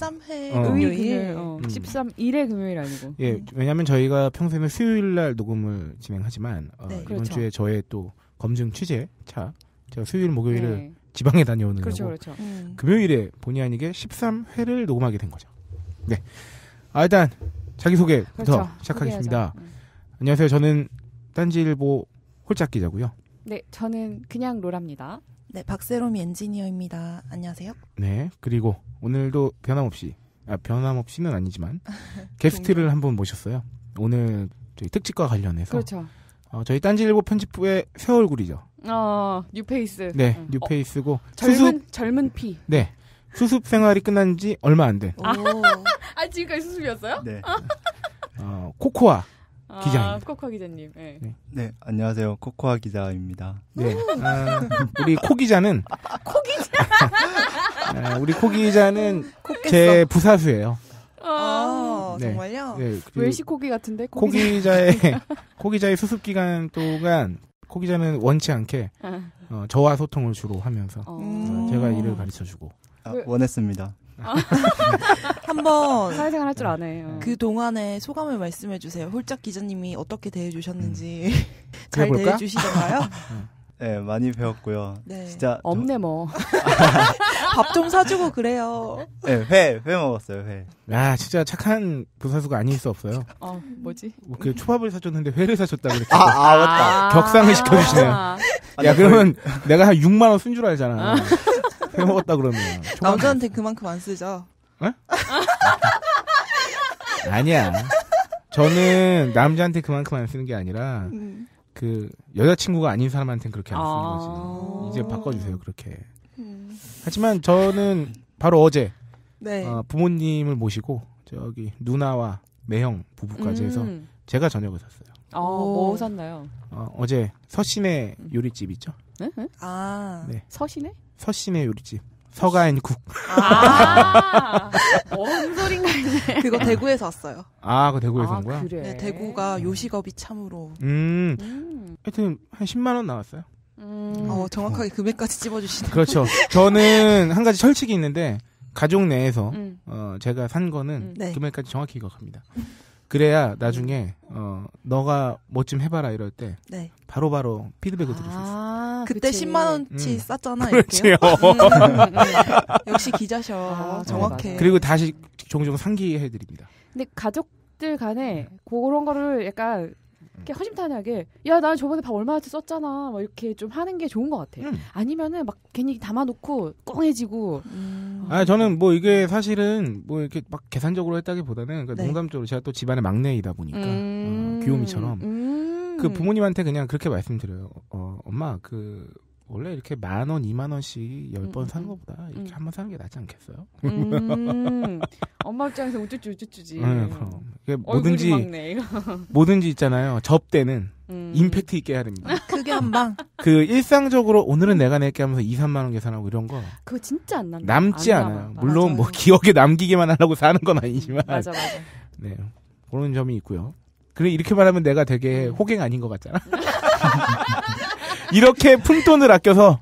13회 어. 금요일. 어. 어. 음. 13일의 금요일 아니고. 예, 음. 왜냐면 저희가 평소에는 수요일 날 녹음을 진행하지만 어, 네. 이번 그렇죠. 주에 저의 또 검증 취재 차 제가 수요일 목요일을 네. 지방에 다녀오는 거고 그렇죠, 그렇죠. 음. 금요일에 본의 아니게 13회를 녹음하게 된 거죠. 네. 아, 일단 자기소개부터 그렇죠. 시작하겠습니다. 음. 안녕하세요. 저는 딴지일보 홀짝 기자고요. 네, 저는 그냥 로라입니다. 네, 박세롬이 엔지니어입니다. 안녕하세요. 네, 그리고 오늘도 변함없이, 아, 변함없이는 아니지만, 게스트를 한분 모셨어요. 오늘 저희 특집과 관련해서. 그렇죠. 어, 저희 딴지일보 편집부의 새 얼굴이죠. 어, 뉴페이스. 네, 응. 어. 뉴페이스고. 어, 젊은, 수습, 젊은 피. 네. 수습 생활이 끝난 지 얼마 안 된. 아. 아, 지금까지 수습이었어요? 네. 아. 어, 코코아. 아, 기자입니다. 코코아 기자님. 네. 네. 네. 안녕하세요. 코코아 기자입니다. 네. 음. 아, 아, 우리 코 기자는 코 기자. 아, 우리 코 기자는 제 부사수예요. 아, 네. 정말요? 네. 웰시 그 코기 같은데? 코 기자의 코 기자의 수습 기간 동안 코 기자는 원치 않게 아. 어, 저와 소통을 주로 하면서 어. 어, 제가 일을 가르쳐 주고 아, 원했습니다. 한번 사회생활 할 줄 아네요. 그 동안의 소감을 말씀해 주세요. 홀짝 기자님이 어떻게 대해 주셨는지 음. 잘 대해 주시던가요? 네, 많이 배웠고요. 네. 진짜 없네 뭐. 밥 좀 사주고 그래요. 네, 회, 회 먹었어요, 회. 야, 진짜 착한 부사수가 그 아닐 수 없어요. 어, 뭐지? 뭐, 그 초밥을 사줬는데 회를 사줬다 그랬죠. 아, 아, 맞다. 격상을 아, 시켜주시네요. 아. 아, 야, 네, 그러면 내가 한 6만 원쓴 줄 알잖아. 해먹었다 그러면. 아, 남자한테 그만큼 안 쓰죠. 네? 아니야. 저는 남자한테 그만큼 안 쓰는 게 아니라 음. 그 여자친구가 아닌 사람한테는 그렇게 안 쓰는 아~ 거지. 이제 바꿔주세요 그렇게. 음. 하지만 저는 바로 어제 네. 어, 부모님을 모시고 저기 누나와 매형 부부까지 음. 해서 제가 저녁을 샀어요. 어, 뭐 샀나요? 어, 어제 서신의 음. 요리집 있죠? 네? 네? 아, 네. 서신의? 서신의 요리집. 서가인국. 아, 뭔 소린가 이제. 그거 대구에서 왔어요. 아, 그거 대구에서 아, 온 거야? 그래. 네, 대구가 음. 요식업이 참으로. 음. 음. 하여튼 한 10만 원 나왔어요. 음. 어, 정확하게 금액까지 집어주시네 그렇죠. 저는 한 가지 철칙이 있는데 가족 내에서 음. 어, 제가 산 거는 음. 네. 금액까지 정확히 기억합니다. 그래야 나중에 어 너가 뭐 좀 해봐라 이럴 때 네. 바로바로 피드백을 드릴 수 있어. 요 아, 그때 그치. 10만 원치 음. 쌌잖아 이렇게 역시 기자셔. 아, 아 정확해. 어, 그리고 다시 종종 상기해 드립니다. 근데 가족들 간에 그런 거를 약간 이렇게 허심탄회하게 야 나 저번에 밥 얼마나 썼잖아 막 이렇게 좀 하는 게 좋은 것 같아. 음. 아니면은 막 괜히 담아놓고 꽁해지고. 음. 아 저는 뭐 이게 사실은 뭐 이렇게 막 계산적으로 했다기보다는 그러니까 네. 농담적으로 제가 또 집안의 막내이다 보니까 음. 어, 귀요미처럼 음. 그 부모님한테 그냥 그렇게 말씀드려요. 어, 엄마 그 원래 이렇게 만 원, 이만 원씩 열 번 사는 음, 것보다 음, 음. 이렇게 한 번 사는 게 낫지 않겠어요? 음, 엄마 입장에서 우쭈쭈 우쭈쭈지. 네, 그럼. 이게 뭐든지 막네, 뭐든지 있잖아요. 접대는 음. 임팩트 있게 해야 됩니다. 그게 아, 한 방. 그 일상적으로 오늘은 내가 낼게 하면서 2, 3만 원 계산하고 이런 거. 그거 진짜 안 남다. 남지 안 않아요. 남아. 물론 맞아뭐 기억에 남기기만 하려고 사는 건 아니지만. 맞아 맞아. 네. 그런 점이 있고요. 그래 이렇게 말하면 내가 되게 호갱 아닌 것 같잖아. 이렇게 품돈을 아껴서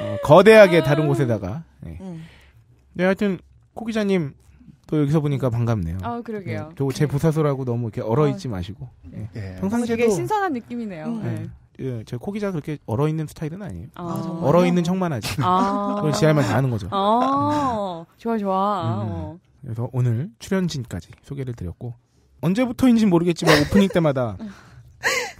어, 거대하게 다른 곳에다가. 네. 네, 하여튼 코 기자님 또 여기서 보니까 반갑네요. 아 그러게요. 네, 저제 부사소라고 너무 이렇게 얼어 있지 아, 마시고. 네. 네. 평상시에도 되게 신선한 느낌이네요. 음. 예, 제 코기자 그렇게 얼어 있는 스타일은 아니에요. 아, 아 얼어 있는 척만 하지. 아. 그걸 지할만 다 하는 거죠. 아, 좋아 좋아. 음, 어. 그래서 오늘 출연진까지 소개를 드렸고 언제부터인지 모르겠지만 오프닝 때마다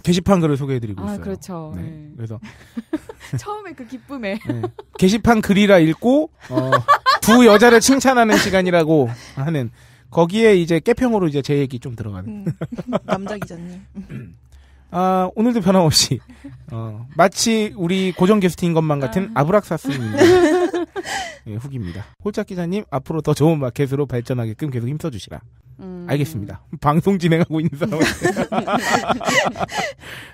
게시판 글을 소개해드리고 아, 있어요. 아, 그렇죠. 네. 네. 그래서 처음에 그 기쁨에 네. 게시판 글이라 읽고 어, 두 여자를 칭찬하는 시간이라고 하는 거기에 이제 깨평으로 이제 제 얘기 좀 들어가는 음, 남자 기자님. 아, 오늘도 변함없이 어, 마치 우리 고정 게스트인 것만 같은 아... 아브락사스입니다. 예, 후기입니다. 홀짝 기자님 앞으로 더 좋은 마켓으로 발전하게끔 계속 힘써주시라. 음... 알겠습니다. 방송 진행하고 있는 사람.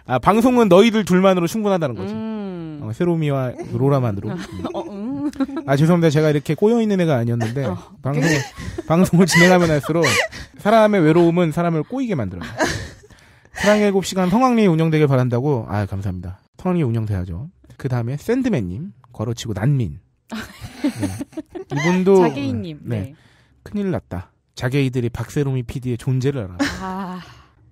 아 방송은 너희들 둘만으로 충분하다는 거지. 음... 어, 세로미와 로라만으로. 어, 음. 아 죄송합니다. 제가 이렇게 꼬여 있는 애가 아니었는데 어, 방송 방송을 진행하면 할수록 사람의 외로움은 사람을 꼬이게 만들어요. 사랑의 7시간 성황리에 운영되길 바란다고. 아, 감사합니다. 성황리 에 운영돼야죠. 그 다음에 샌드맨님, 걸어치고 난민. 네. 이분도. 자개이님. 네. 네. 큰일 났다. 자개이들이 박세롬이 PD의 존재를 알아. 아.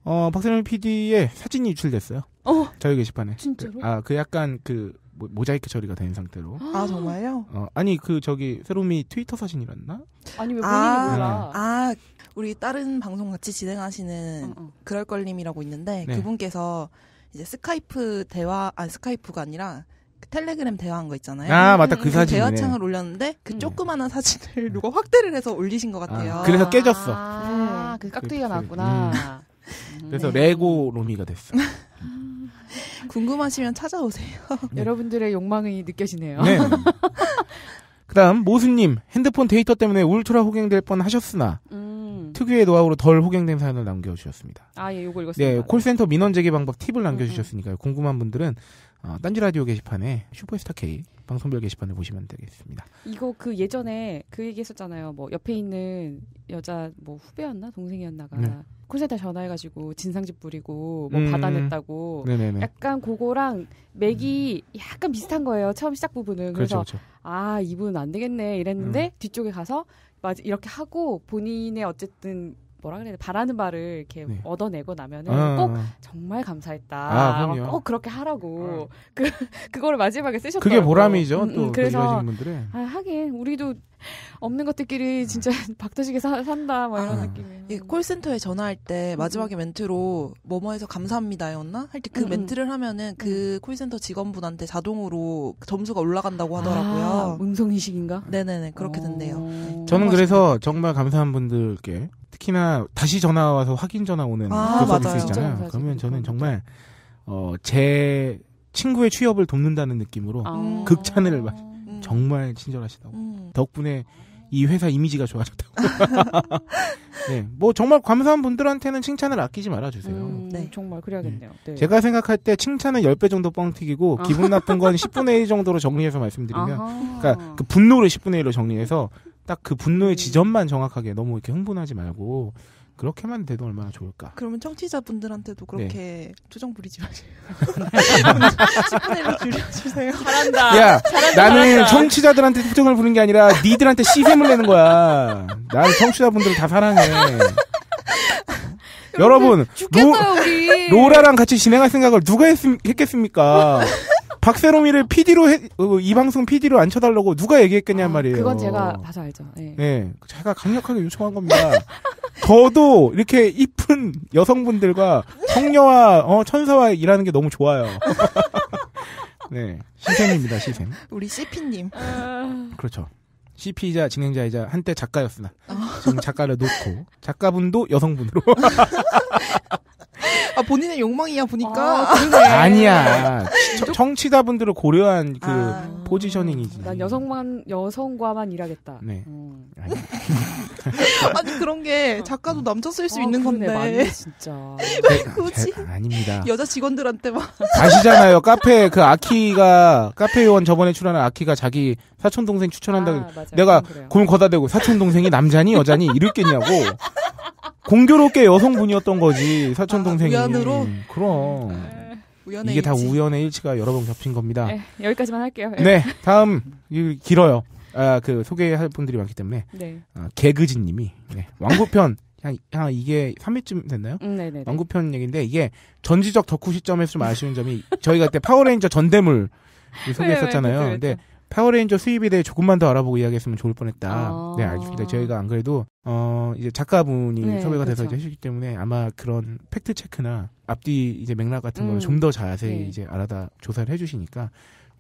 어, 박세롬 이 PD의 사진이 유출됐어요. 어. 자유 게시판에. 진짜로? 그, 아, 그 약간 그 모자이크 처리가 된 상태로. 아. 아, 정말요? 어, 아니, 그 저기 세롬이 트위터 사진이었나 아니, 왜 아. 본인이 네. 아, 몰라? 아, 우리 다른 방송 같이 진행하시는 어, 어. 그럴 걸님이라고 있는데 네. 그분께서 이제 스카이프 대화 아 스카이프가 아니라 그 텔레그램 대화한 거 있잖아요. 아 맞다 그, 그 사진. 대화창을 올렸는데 그 음. 조그마한 사진을 누가 확대를 해서 올리신 것 아, 같아요. 아, 그래서 깨졌어. 아그 네. 그 깍두기가 그 나왔구나 음. 음. 그래서 레고 로미가 됐어. 궁금하시면 찾아오세요. 네. 여러분들의 욕망이 느껴지네요. 네. 그다음 모수님 핸드폰 데이터 때문에 울트라 호갱될 뻔 하셨으나 음. 특유의 노하우로 덜 호갱된 사연을 남겨주셨습니다. 아, 예, 요거 읽었습니다. 네, 콜센터 민원 제기 방법 팁을 남겨주셨으니까요. 궁금한 분들은 어, 딴지 라디오 게시판에 슈퍼스타 K 방송별 게시판을 보시면 되겠습니다. 이거 그 예전에 그 얘기했었잖아요. 뭐 옆에 있는 여자 뭐 후배였나 동생이었나가 네. 콜센터 전화해가지고 진상집 부리고 뭐 음. 받아냈다고. 네네네. 약간 그거랑 맥이 음. 약간 비슷한 거예요. 처음 시작 부분은 그래서 그렇죠, 그렇죠. 아 이분 안 되겠네 이랬는데 음. 뒤쪽에 가서 맞아 이렇게 하고 본인의 어쨌든 뭐라 그래야 돼 바라는 바를 이렇게 네. 얻어내고 나면은 아, 꼭 정말 감사했다. 아, 그꼭 그렇게 하라고 아. 그 그거를 마지막에 쓰셨더라고. 그게 보람이죠. 음, 음 또 그래서 분들의. 아, 하긴 우리도 없는 것들끼리 아. 진짜 박터지게 사, 산다 뭐 이런 아. 느낌이 콜센터에 전화할 때 음, 음. 마지막에 멘트로 뭐뭐해서 감사합니다였나 할때그 멘트를 하면은 그 콜센터 직원분한테 자동으로 그 점수가 올라간다고 하더라고요. 아, 음성 인식인가? 네네네 그렇게 된대요. 저는 그래서 정말 감사한 분들께 특히나 다시 전화 와서 확인 전화 오는 아, 그 서비스 있잖아요. 맞아요. 그러면 저는 정말 어, 제 친구의 취업을 돕는다는 느낌으로 아. 극찬을 마, 음. 정말 친절하시다고 음. 덕분에 이 회사 이미지가 좋아졌다고. 네, 뭐 정말 감사한 분들한테는 칭찬을 아끼지 말아주세요. 음, 네, 네. 정말 그래야겠네요. 네. 네. 제가 생각할 때 칭찬은 10배 정도 뻥튀기고 아. 기분 나쁜 건 10분의 1 정도로 정리해서 말씀드리면 아하. 그러니까 그 분노를 10분의 1로 정리해서 딱그 분노의 지점만 정확하게 너무 이렇게 흥분하지 말고 그렇게만 돼도 얼마나 좋을까. 그러면 청취자분들한테도 그렇게 네. 투정 부리지 마세요. 10분의 줄여주세요. 잘한다. 야, 나는 청취자들한테 특정을 부는 게 아니라 니들한테 씨힘을 내는 거야. 나청취자분들다 사랑해. 여러분, 죽겠어요 우리. 로, 라랑 같이 진행할 생각을 누가 했, 겠습니까 박세롬이를 PD로 해, 어, 이 방송 PD로 앉혀달라고 누가 얘기했겠냐 아, 말이에요. 그건 제가 봐서 알죠. 예. 네. 제가 강력하게 요청한 겁니다. 저도 이렇게 이쁜 여성분들과 성녀와 어, 천사와 일하는 게 너무 좋아요. 네. 시생입니다시생 우리 CP님. 아. 그렇죠. CP이자 진행자이자 한때 작가였으나 아. 지금 작가를 놓고 작가분도 여성분으로 아, 본인의 욕망이야 보니까. 아, 아 니야 아, 청취자분들을 고려한 아, 그 아, 포지셔닝이지. 난 여성만 여성과만 일하겠다. 네. 음. 아니. 그런 게 작가도 남자 쓸 수 있는 그러네, 건데. 맞네, 진짜. 왜 굳이? 아닙니다. 여자 직원들한테 막. 아시잖아요. 카페 그 아키가 카페 요원 저번에 출연한 아키가 자기 사촌 동생 추천한다. 고아 내가 그럼 거다 대고 사촌 동생이 남자니 여자니 이럴 게냐고. 공교롭게 여성분이었던 거지 사촌 아, 동생이. 아, 우연으로. 그럼. 우연의 이게 일치. 다 우연의 일치가 여러 번 겹친 겁니다. 네, 여기까지만 할게요. 네, 네 다음 길어요. 아, 그 소개할 분들이 많기 때문에. 네. 아, 개그진님이 네, 왕구편. 한, 이게 3회쯤 됐나요? 네네. 음, 네, 네. 왕구편 얘기인데 이게 전지적 덕후 시점에서 좀 아쉬운 점이 저희가 그때 파워레인저 전대물 소개했었잖아요. 근데 파워레인저 수입에 대해 조금만 더 알아보고 이야기했으면 좋을 뻔했다. 아... 네, 알겠습니다. 저희가 안 그래도 어 이제 작가분이 네, 섭외가 그쵸. 돼서 그렇죠. 이제 하시기 때문에 아마 그런 팩트 체크나 앞뒤 이제 맥락 같은 걸 음. 좀더 자세히 네. 이제 알아다 조사를 해주시니까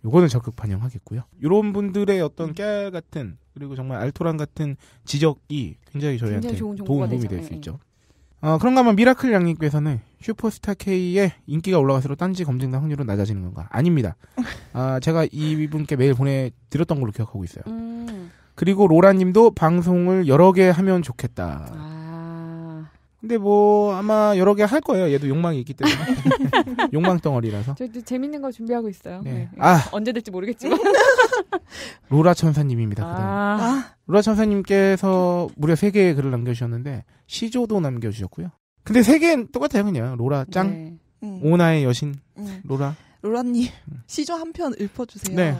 요거는 적극 반영하겠고요. 이런 분들의 어떤 음. 깨알 같은 그리고 정말 알토란 같은 지적이 굉장히 저희한테 굉장히 도움 도움이 될수 네, 네. 있죠. 어, 그런가 하면 미라클 양님께서는 슈퍼스타 K의 인기가 올라갈수록 딴지 검증당 확률은 낮아지는 건가? 아닙니다. 아, 제가 이분께 메일 보내드렸던 걸로 기억하고 있어요. 음. 그리고 로라님도 방송을 여러 개 하면 좋겠다. 아. 근데 뭐 아마 여러 개 할 거예요. 얘도 욕망이 있기 때문에 욕망 덩어리라서. 저도 재밌는 거 준비하고 있어요. 네. 네. 아 언제 될지 모르겠지만. 로라 천사님입니다. 아. 로라 천사님께서 무려 3 개의 글을 남겨주셨는데 시조도 남겨주셨고요. 근데 세 개는 똑같아요 그냥 로라 짱 네. 음. 오나의 여신 음. 로라 로라님 음. 시조 한 편 읊어주세요. 네.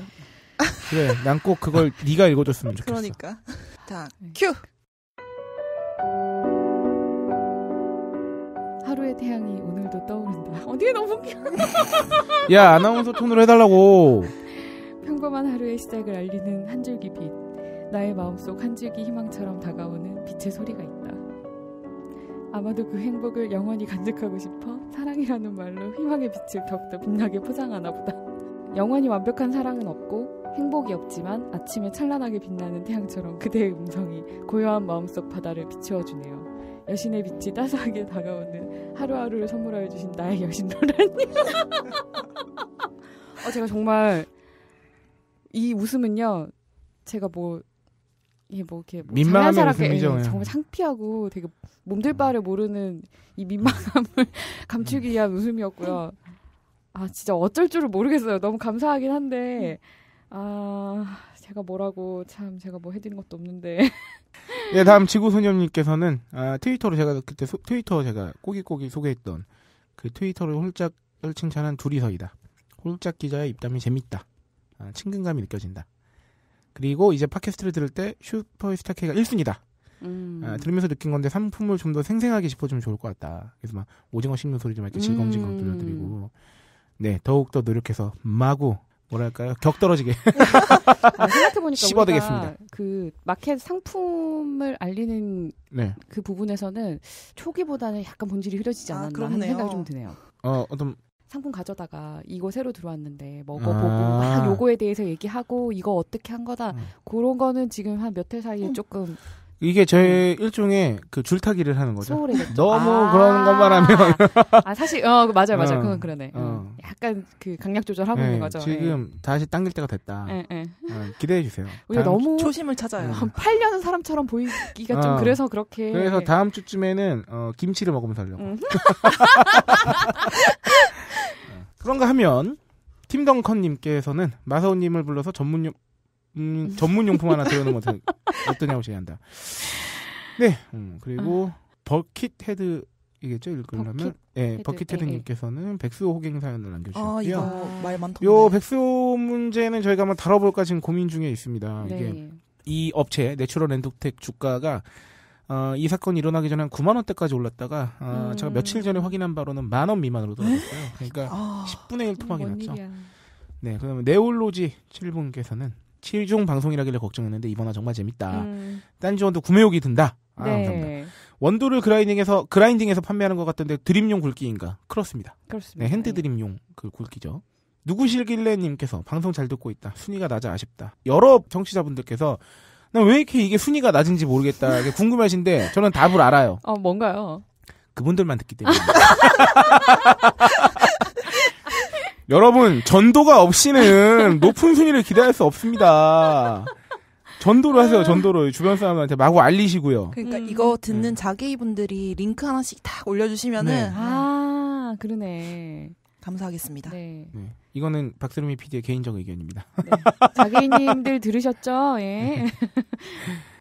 그래 난 꼭 그걸 네가 읽어줬으면 좋겠어. 그러니까 자큐 네. 하루의 태양이 오늘도 떠오른다. 어디에 너무 웃겨. 야 아나운서 톤으로 해달라고. 평범한 하루의 시작을 알리는 한 줄기 빛. 나의 마음속 한 줄기 희망처럼 다가오는 빛의 소리가 있다. 아마도 그 행복을 영원히 간직하고 싶어 사랑이라는 말로 희망의 빛을 더욱더 빛나게 포장하나 보다. 영원히 완벽한 사랑은 없고 행복이 없지만 아침에 찬란하게 빛나는 태양처럼 그대의 음성이 고요한 마음속 바다를 비추어주네요. 여신의 빛이 따스하게 다가오는 하루하루를 선물하여 주신 나의 여신 노라님. 어, 제가 정말 이 웃음은요, 제가 뭐 이게 뭐 이렇게 뭐 민망하게 예, 정말 창피하고 되게 몸들 바를 모르는 이 민망함을 감추기 음. 위한 웃음이었고요. 아 진짜 어쩔 줄을 모르겠어요. 너무 감사하긴 한데 아 제가 뭐라고 참 제가 뭐 해드린 것도 없는데. 예 다음 지구소녀님께서는 아, 트위터로 제가 그때 소, 트위터 제가 꼬기꼬기 소개했던 그 트위터를 홀짝을 칭찬한 둘이서이다. 홀짝 기자의 입담이 재밌다. 아, 친근감이 느껴진다. 그리고 이제 팟캐스트를 들을 때 슈퍼스타 K가 1순위다. 음. 아, 들으면서 느낀 건데 상품을 좀 더 생생하게 짚어주면 좋을 것 같다. 그래서 막 오징어 씹는 소리 좀 이렇게 음. 질겅질겅 들려드리고 네 더욱 더 노력해서 마구 뭐랄까요 격 떨어지게 아, 생각해보니까 씹어드겠습니다. 그 마켓 상품을 알리는 네. 그 부분에서는 초기보다는 약간 본질이 흐려지지 아, 않았나 아, 하는 생각이 좀 드네요. 어 어떤 상품 가져다가 이거 새로 들어왔는데 먹어보고 아~ 막 요거에 대해서 얘기하고 이거 어떻게 한 거다 음. 그런 거는 지금 한 몇 해 사이에 음. 조금 이게 제 음. 일종의 그 줄타기를 하는 거죠. 너무 아~ 그런 것만 하면 아 사실 어 그 맞아요 맞아요 어, 그건 그러네. 어. 음. 약간 그 강약 조절하고 네, 있는 거죠. 지금 네. 다시 당길 때가 됐다. 네, 어, 기대해 주세요. 우리가 너무 초심을 찾아요. 8년 음. 사람처럼 보이기가 좀 어. 그래서 그렇게. 그래서 다음 주쯤에는 어, 김치를 먹으면서 하려고. 음. 그런가 하면 팀덩컨님께서는 마사오님을 불러서 전문용 음, 전문용품 하나 들여놓은 것은 어떠냐고 제안한다. 네, 음, 그리고 아. 버킷 예, 헤드 이겠죠 읽으려면 예 버킷헤드님께서는 예. 백수호 호갱 사연을 남겨주셨고요. 아, 말 많다. 요백수 문제는 저희가 한번 다뤄볼까 지금 고민 중에 있습니다. 네. 이게 이 업체 내추럴 앤드텍 주가가 어, 이 사건이 일어나기 전에 한 9만 원대까지 올랐다가 어, 음. 제가 며칠 전에 확인한 바로는 만원 미만으로 떨어졌어요 그러니까 아, 10분의 1 토막이 났죠. 일이야. 네, 그다음에 네올로지 7분께서는 7중 방송이라길래 걱정했는데 이번화 정말 재밌다. 음. 딴지원도 구매욕이 든다. 아, 네. 감사합니다. 원두를 그라인딩에서 그라인딩에서 판매하는 것 같던데 드림용 굵기인가? 그렇습니다. 그렇습니다. 네, 핸드 드림용 그 굵기죠. 누구실길래 님께서 방송 잘 듣고 있다. 순위가 낮아 아쉽다. 여러 정치자분들께서 난왜 이렇게 이게 순위가 낮은지 모르겠다. 궁금하신데 저는 답을 알아요. 어, 뭔가요? 그분들만 듣기 때문에. 여러분, 전도가 없이는 높은 순위를 기대할 수 없습니다. 전도를 하세요, 전도를 주변 사람들한테 마구 알리시고요. 그러니까 음. 이거 듣는 음. 네. 자기분들이 링크 하나씩 딱 올려주시면은. 네. 아, 그러네. 감사하겠습니다. 네. 네. 이거는 박세롬이 PD의 개인적 의견입니다. 네. 자기님들 들으셨죠? 예. 네.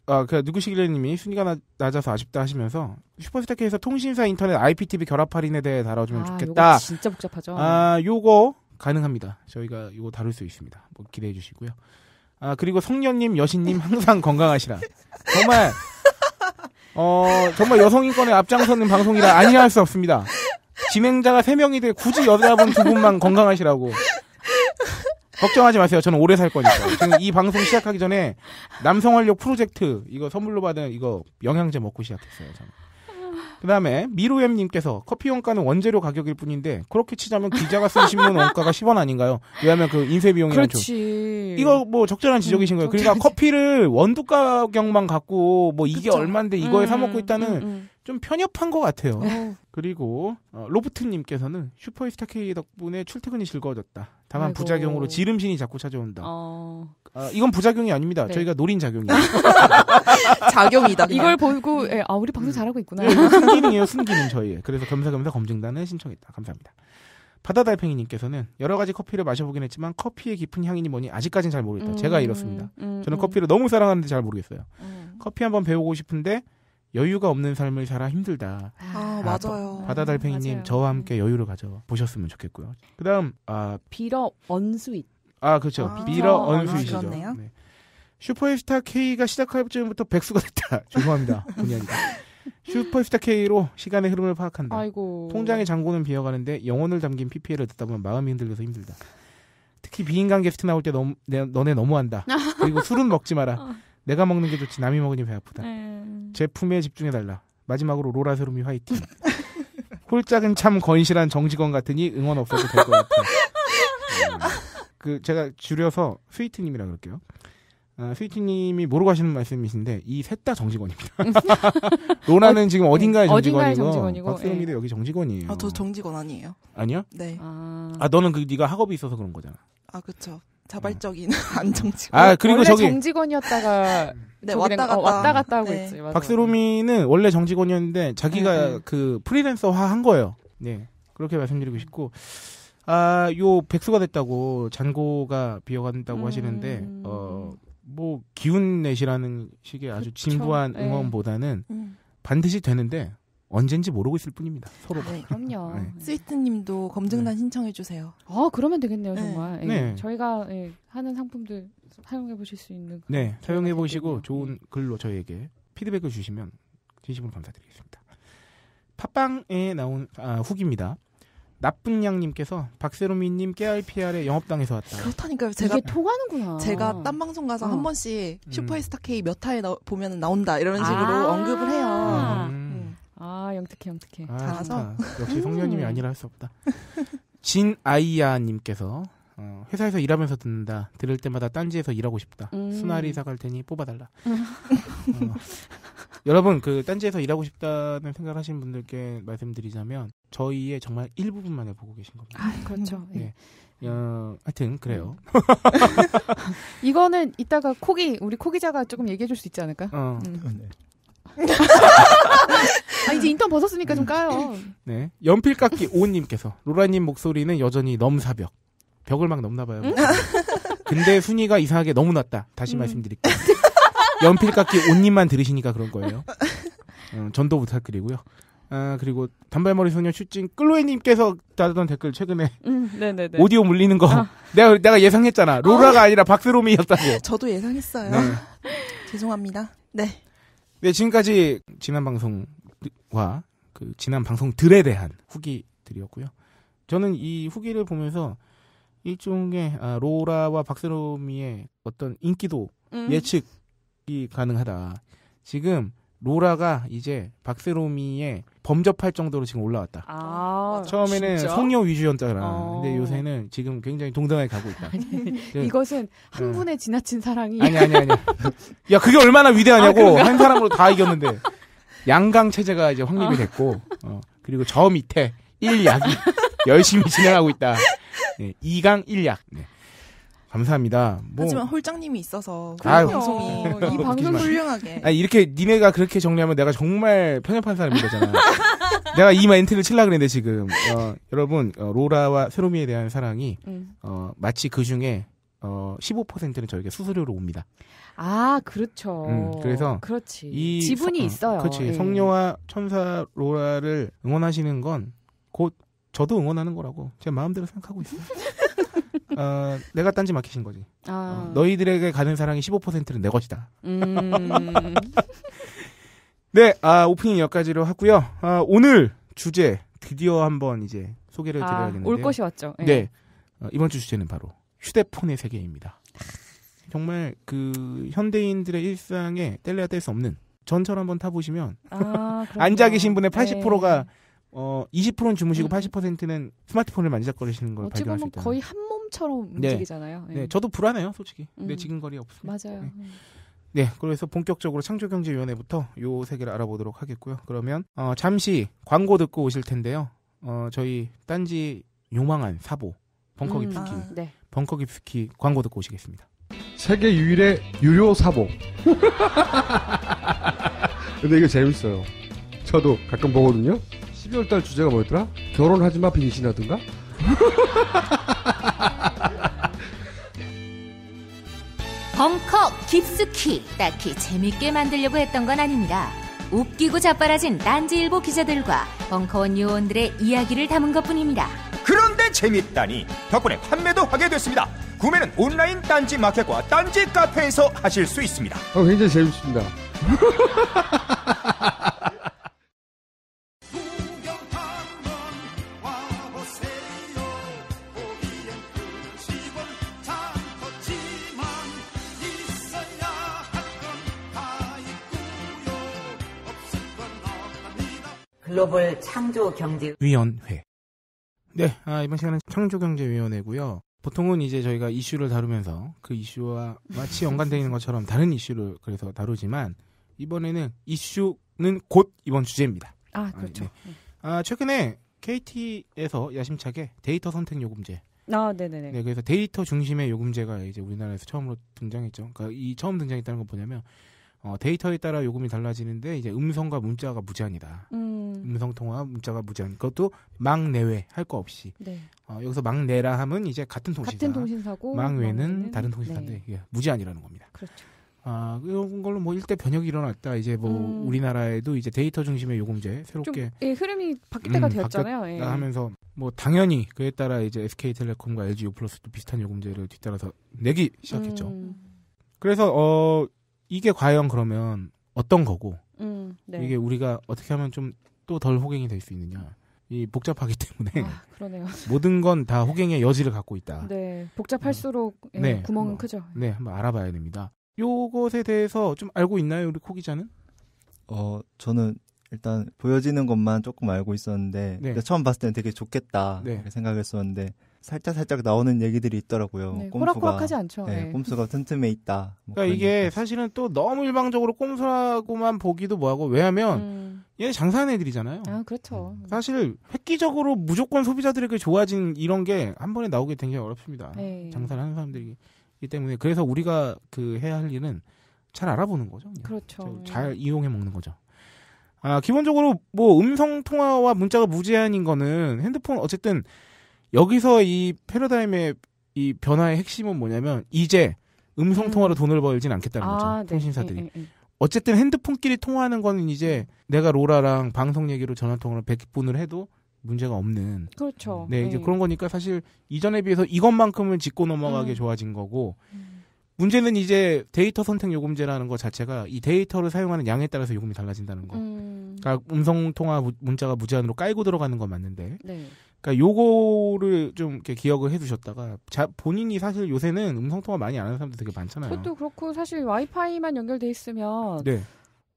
아, 그 누구시길래님이 순위가 낮, 아서 아쉽다 하시면서 슈퍼스타K에서 통신사 인터넷 IPTV 결합 할인에 대해 다뤄주면 아, 좋겠다. 진짜 복잡하죠. 아, 요거 가능합니다. 저희가 요거 다룰 수 있습니다. 뭐 기대해 주시고요. 아, 그리고 성년님, 여신님 항상 건강하시라. 정말 어 정말 여성인권에 앞장서는 방송이라 아니할 수 없습니다. 진행자가 3명이 돼 굳이 여자분 두 분만 건강하시라고. 걱정하지 마세요. 저는 오래 살 거니까. 지금 이 방송 시작하기 전에 남성활력 프로젝트 이거 선물로 받은 이거 영양제 먹고 시작했어요. 저는. 그다음에 미로엠님께서 커피 원가는 원재료 가격일 뿐인데 그렇게 치자면 기자가 쓴 신문 원가가 10원 아닌가요? 왜냐하면 그 인쇄 비용이랑 좀. 이거 뭐 적절한 지적이신 거예요. 음, 그러니까 커피를 원두 가격만 갖고 뭐 이게 얼마인데 이거에 음, 사 먹고 음, 있다는 음, 음. 좀 편협한 것 같아요. 네. 그리고 어, 로프트님께서는 슈퍼히스타 K 덕분에 출퇴근이 즐거워졌다. 다만 아이고. 부작용으로 지름신이 자꾸 찾아온다. 어... 아, 이건 부작용이 아닙니다. 네. 저희가 노린 작용이에요. 작용이다. 이걸 보고 예, 아 우리 방송 음. 잘하고 있구나. 네, 승기능이에요. 순기능 저희. 그래서 겸사겸사 검증단을 신청했다. 감사합니다. 바다달팽이님께서는 여러 가지 커피를 마셔보긴 했지만 커피의 깊은 향이니 뭐니 아직까진 잘 모르겠다. 음, 제가 이렇습니다. 음, 저는 음. 커피를 너무 사랑하는데 잘 모르겠어요. 음. 커피 한번 배우고 싶은데 여유가 없는 삶을 살아 힘들다. 아, 아, 아 맞아요. 바다달팽이님 저와 음. 함께 여유를 가져 보셨으면 좋겠고요. 그다음 아 비러 언수잇. 아 그렇죠. 아, 빌어 언수잇이죠. 아, 네. 슈퍼스타 K가 시작할 때부터 백수가 됐다. 죄송합니다. 본의 아다 슈퍼스타 K로 시간의 흐름을 파악한다. 아이고. 통장의 잔고는 비어가는데 영혼을 담긴 PPL을 듣다 보면 마음이 흔들려서 힘들다. 특히 비인간 게스트 나올 때너 너네 너무한다. 그리고 술은 먹지 마라. 어. 내가 먹는 게 좋지 남이 먹으니 배 아프다. 음. 네. 제품에 집중해달라. 마지막으로 로라세롬이 화이팅. 홀짝은 참 건실한 정직원 같으니 응원 없어도 될 것 같아. 음. 그 제가 줄여서 스위트님이라 그럴게요. 아, 스위트님이 모르고 하시는 말씀이신데 이 셋 다 정직원입니다. 로나는 어, 지금 어딘가의 정직원이고, 정직원이 박세롬이도 예. 여기 정직원이에요. 아, 저 정직원 아니에요. 아니요? 네. 아, 아 너는 그 네가 학업이 있어서 그런 거잖아. 아, 그렇죠. 자발적인 안정직원. 아 그리고 저기 정직원이었다가 네, 왔다 갔다 어, 왔다 갔다 하고 네. 있지. 맞아. 박스로미는 원래 정직원이었는데 자기가 네, 네. 그 프리랜서화 한 거예요. 네 그렇게 말씀드리고 싶고 아 요 백수가 됐다고 잔고가 비어간다고 음... 하시는데 어 뭐 기운 내시라는 식의 아주 그쵸? 진부한 네. 응원보다는 음. 반드시 되는데 언젠지 모르고 있을 뿐입니다. 서로 아, 네, 그럼요. 네. 스위트님도 검증단 네. 신청해 주세요. 아, 그러면 되겠네요, 네. 정말. 네. 네. 저희가 예, 하는 상품들 사용해 보실 수 있는. 네, 사용해 보시고 네. 좋은 글로 저희에게 피드백을 주시면 진심으로 감사드리겠습니다. 팟빵에 나온 아, 후기입니다. 나쁜 양님께서 박세롬이님 깨알피알에 영업당해서 왔다. 그렇다니까요. 제가 이게 통하는구나. 제가 딴 방송 가서 어. 한 번씩 음. 슈퍼스타 K 몇 화에 보면 나온다 이런 식으로 아~ 언급을 해요. 영특해 영특해. 아, 잘하죠. 역시 성녀님이 음. 아니라 할 수 없다. 진 아이야님께서 어, 회사에서 일하면서 듣는다. 들을 때마다 딴지에서 일하고 싶다. 음. 수나리 사갈 테니 뽑아달라. 음. 어, 여러분 그 딴지에서 일하고 싶다는 생각하시 분들께 말씀드리자면 저희의 정말 일부분만을 보고 계신 겁니다. 아, 그렇죠. 음. 예. 예. 어, 하여튼 그래요. 이거는 이따가 코기 우리 코기자가 조금 얘기해 줄수 있지 않을까? 어. 음. 어, 네. 아, 이제 인턴 벗었으니까 좀 까요. 네. 연필깎이 오님께서 로라님 목소리는 여전히 넘사벽. 벽을 막 넘나봐요. 음? 근데 순위가 이상하게 너무 낮다. 다시 음. 말씀드릴게요. 연필깎이 온님만 들으시니까 그런 거예요. 어, 전도 부탁드리고요. 아, 그리고 단발머리 소녀 슈진 클로이님께서 달던 댓글 최근에 음, 오디오 물리는 거 아. 내가 내가 예상했잖아. 로라가 어. 아. 니라 박스롬이었다고. 저도 예상했어요. 네. 죄송합니다. 네. 네, 지금까지 지난 방송과 그 지난 방송들에 대한 후기들이었고요. 저는 이 후기를 보면서 일종의 아, 로라와 박세롬이의 어떤 인기도 음. 예측이 가능하다. 지금 로라가 이제 박세롬이에 범접할 정도로 지금 올라왔다. 아, 처음에는 진짜? 성녀 위주였잖아. 어. 근데 요새는 지금 굉장히 동등하게 가고 있다. 네. 이것은 한 어. 분의 지나친 사랑이. 아니 아니 아니. 야 그게 얼마나 위대하냐고 아, 한 사람으로 다 이겼는데 양강 체제가 이제 확립이 아. 됐고 어. 그리고 저 밑에 1약이 열심히 진행하고 있다. 네, 2강 1약. 네. 감사합니다. 뭐... 하지만 홀장님이 있어서 아유, 방송이 이 어, 방송 훌륭하게. 아니, 이렇게 니네가 그렇게 정리하면 내가 정말 편협한 사람인거잖아 내가 이 멘트를 칠라 그랬는데 지금 어, 여러분 어, 로라와 세로미에 대한 사랑이 음. 어, 마치 그 중에 어, 15%는 저에게 수수료로 옵니다. 아, 그렇죠. 음, 그래서 그렇지. 이 지분이 서, 있어요. 그렇지. 네. 성녀와 천사 로라를 응원하시는 건 곧 저도 응원하는 거라고 제 마음대로 생각하고 있어요. 어, 내가 딴지 맡기신 거지. 아. 어, 너희들에게 가는 사랑이 15%는 내 것이다. 음. 네, 아, 오프닝 여기까지로 하고요. 아, 오늘 주제 드디어 한번 이제 소개를 아, 드려야겠는데. 올 것이 왔죠. 네. 네. 어, 이번 주 주제는 바로 휴대폰의 세계입니다. 정말 그 현대인들의 일상에 뗄래야 뗄 수 없는 전철 한번 타보시면 아, 앉아 계신 분의 80%가 네. 어 20%는 주무시고 음. 80%는 스마트폰을 만지작거리시는 걸 발견할 수 있다. 거의 한몸 소음처럼 네. 움직이잖아요. 네. 네. 저도 불안해요, 솔직히. 내 음. 지금 거리 없습니 맞아요. 네. 음. 네, 그래서 본격적으로 창조경제위원회부터 요세 개를 알아보도록 하겠고요. 그러면 어, 잠시 광고 듣고 오실 텐데요. 어, 저희 딴지 요망한 사보 벙커 음, 스키이 아, 네. 벙커 깊스키 광고 듣고 오시겠습니다. 세계 유일의 유료 사보. 근데 이게 재밌어요. 저도 가끔 보거든요. 12월달 주제가 뭐였더라? 결혼하지 마 빙신하든가. 벙커 깊숙이 딱히 재밌게 만들려고 했던 건 아닙니다. 웃기고 자빠라진 딴지일보 기자들과 벙커원 요원들의 이야기를 담은 것뿐입니다. 그런데 재밌다니 덕분에 판매도 하게 됐습니다. 구매는 온라인 딴지 마켓과 딴지 카페에서 하실 수 있습니다. 어, 굉장히 재밌습니다. 글로벌 창조경제위원회. 네, 아, 이번 시간은 창조경제위원회고요. 보통은 이제 저희가 이슈를 다루면서 그 이슈와 마치 연관되어 있는 것처럼 다른 이슈를 그래서 다루지만 이번에는 이슈는 곧 이번 주제입니다. 아, 그렇죠. 아, 네. 아 최근에 KT에서 야심차게 데이터 선택 요금제. 아, 네네네. 네, 그래서 데이터 중심의 요금제가 이제 우리나라에서 처음으로 등장했죠. 그러니까 이 처음 등장했다는 건 뭐냐면 어, 데이터에 따라 요금이 달라지는데 이제 음성과 문자가 무제한이다. 음. 성 통화 문자가 무제한. 그것도 막 내외 할 거 없이. 네. 어, 여기서 막 내라 함은 이제 같은 통신사. 같은 통신사고 망 외는 다른 통신사인데 네. 예, 무제한이라는 겁니다. 그렇죠. 아, 이런 걸로 뭐 일대 변혁이 일어났다. 이제 뭐 음. 우리나라에도 이제 데이터 중심의 요금제 새롭게 좀, 예, 흐름이 바뀔 때가 음, 되었잖아요. 예. 하면서 뭐 당연히 그에 따라 이제 SK텔레콤과 LG U 플러스도 비슷한 요금제를 뒤따라서 내기 시작했죠. 음. 그래서 어 이게 과연 그러면 어떤 거고 음, 네. 이게 우리가 어떻게 하면 좀 또 덜 호갱이 될 수 있느냐 이 복잡하기 때문에 아, 모든 건 다 호갱의 여지를 갖고 있다. 네, 복잡할수록 음. 예, 네, 구멍은 한번, 크죠. 네, 한번 알아봐야 됩니다. 요것에 대해서 좀 알고 있나요, 우리 코 기자는? 어, 저는 일단 보여지는 것만 조금 알고 있었는데 네. 그러니까 처음 봤을 때는 되게 좋겠다 네. 생각했었는데 살짝 살짝 나오는 얘기들이 있더라고요. 네, 꼼수가 호락호락하지 않죠. 네, 네. 꼼수가 튼튼해 있다. 뭐 그러니까 이게 사실은 또 너무 일방적으로 꼼수라고만 보기도 뭐하고 왜냐하면 음. 얘네 장사하는 애들이잖아요. 아 그렇죠. 음. 사실 획기적으로 무조건 소비자들에게 좋아진 이런 게 한 번에 나오게 굉장히 어렵습니다. 네. 장사를 하는 사람들이기 때문에 그래서 우리가 그 해야 할 일은 잘 알아보는 거죠. 그렇죠. 네. 잘 이용해 먹는 거죠. 아 기본적으로 뭐 음성 통화와 문자가 무제한인 거는 핸드폰 어쨌든 여기서 이 패러다임의 이 변화의 핵심은 뭐냐면 이제 음성 통화로 음. 돈을 벌진 않겠다는 아, 거죠. 네. 통신사들이. 네, 네, 어쨌든 핸드폰끼리 통화하는 거는 이제 내가 로라랑 방송 얘기로 전화 통화로 100분을 해도 문제가 없는. 그렇죠. 네, 이제 네. 그런 거니까 사실 이전에 비해서 이것만큼은 짚고 넘어가게 음. 좋아진 거고. 음. 문제는 이제 데이터 선택 요금제라는 것 자체가 이 데이터를 사용하는 양에 따라서 요금이 달라진다는 거. 음. 그러니까 음성 통화 문자가 무제한으로 깔고 들어가는 건 맞는데 네. 그러니까 요거를 좀 이렇게 기억을 해두셨다가 자, 본인이 사실 요새는 음성 통화 많이 안 하는 사람들 되게 많잖아요. 그것도 그렇고 사실 와이파이만 연결돼 있으면 네.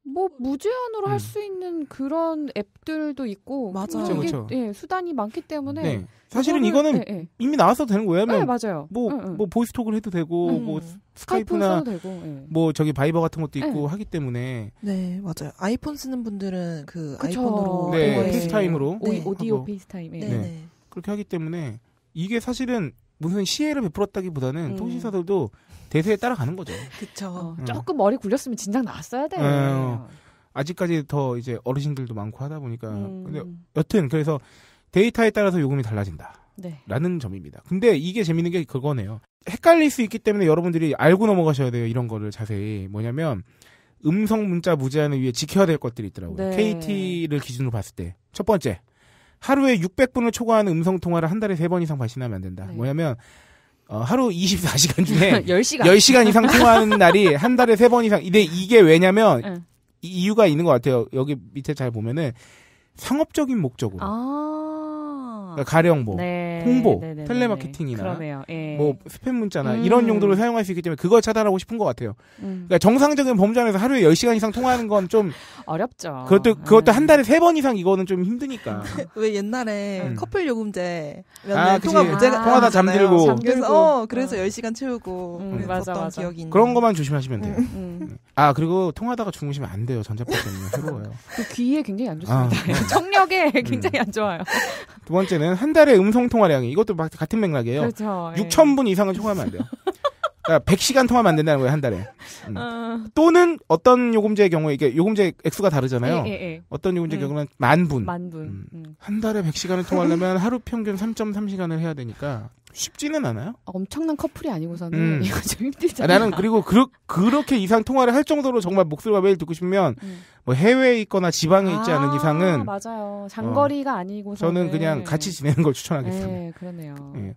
뭐 무제한으로 음. 할수 네. 있는 그런 앱들도 있고 맞아요. 그게 그렇죠. 예, 수단이 많기 때문에 네. 사실은 이거는 예, 예. 이미 나왔어도 되는 거예요. 네, 맞아요. 뭐, 응, 응. 뭐 보이스톡을 해도 되고 응. 뭐 스카이프나 되고, 예. 뭐 저기 바이버 같은 것도 있고 예. 하기 때문에 네 맞아요. 아이폰 쓰는 분들은 그 그쵸. 아이폰으로 네, 예. 페이스타임으로 네. 오, 디오 페이스타임 네, 네. 네. 그렇게 하기 때문에 이게 사실은 무슨 시혜를 베풀었다기보다는 음. 통신사들도 대세에 따라가는 거죠. 그쵸 어. 음. 조금 머리 굴렸으면 진작 나왔어야 돼. 요 어. 아직까지 더 이제 어르신들도 많고 하다 보니까 음. 근데 여튼 그래서 데이터에 따라서 요금이 달라진다. 네. 라는 점입니다. 근데 이게 재밌는 게 그거네요. 헷갈릴 수 있기 때문에 여러분들이 알고 넘어가셔야 돼요. 이런 거를 자세히. 뭐냐면 음성 문자 무제한을 위해 지켜야 될 것들이 있더라고요. 네. KT를 기준으로 봤을 때 첫 번째 하루에 600분을 초과하는 음성 통화를 한 달에 3번 이상 발신하면 안 된다. 네. 뭐냐면 어, 하루 24시간 중에 10시간. 10시간 이상 통화하는 날이 한 달에 세 번 이상. 근데 이게 왜냐면 응. 이유가 있는 것 같아요. 여기 밑에 잘 보면은 상업적인 목적으로. 아~ 그러니까 가령 뭐 네. 홍보, 네네네네. 텔레마케팅이나 그러네요. 예. 뭐 스팸 문자나 음. 이런 용도로 사용할 수 있기 때문에 그걸 차단하고 싶은 것 같아요. 음. 그러니까 정상적인 범죄 안에서 하루에 10시간 이상 통화하는 건 좀 어렵죠. 그것도 그것도 음. 한 달에 세 번 이상 이거는 좀 힘드니까. 왜 옛날에 음. 커플 요금제 아, 통화 문제가 아, 통화다 잠들고. 잠들고 그래서 어, 음. 그래서 어. 10시간 채우고 음, 네, 맞아, 맞아. 기억이 그런 것만 조심하시면 돼요. 음. 네. 아 그리고 통화다가 주무시면 안 돼요. 전자파 때문에 해로워요. 그 귀에 굉장히 안 좋습니다. 아, 네. 청력에 굉장히 안 좋아요. 두 번째는 보면은 한 달에 음성 통화량이 이것도 같은 맥락이에요. 그렇죠. 6천 예. 분 이상은 통화하면 안 돼요. 그러니까 100시간 통화하면 안 된다는 거예요, 한 달에. 음. 어... 또는 어떤 요금제의 경우에 이게 요금제 액수가 다르잖아요. 예, 예, 예. 어떤 요금제 음. 경우는 만 분. 만 분. 음. 음. 한 달에 100시간을 통하려면 하루 평균 3.3시간을 해야 되니까 쉽지는 않아요. 아, 엄청난 커플이 아니고서는 음. 이거 좀 힘들잖아. 아, 나는 그리고 그, 그렇게 이상 통화를 할 정도로 정말 목소리가 매일 듣고 싶으면 음. 뭐 해외에 있거나 지방에 있지 아, 않은 이상은 맞아요. 어, 장거리가 어, 아니고서 저는 그냥 같이 지내는 걸 추천하겠습니다. 네, 그러네요. 예.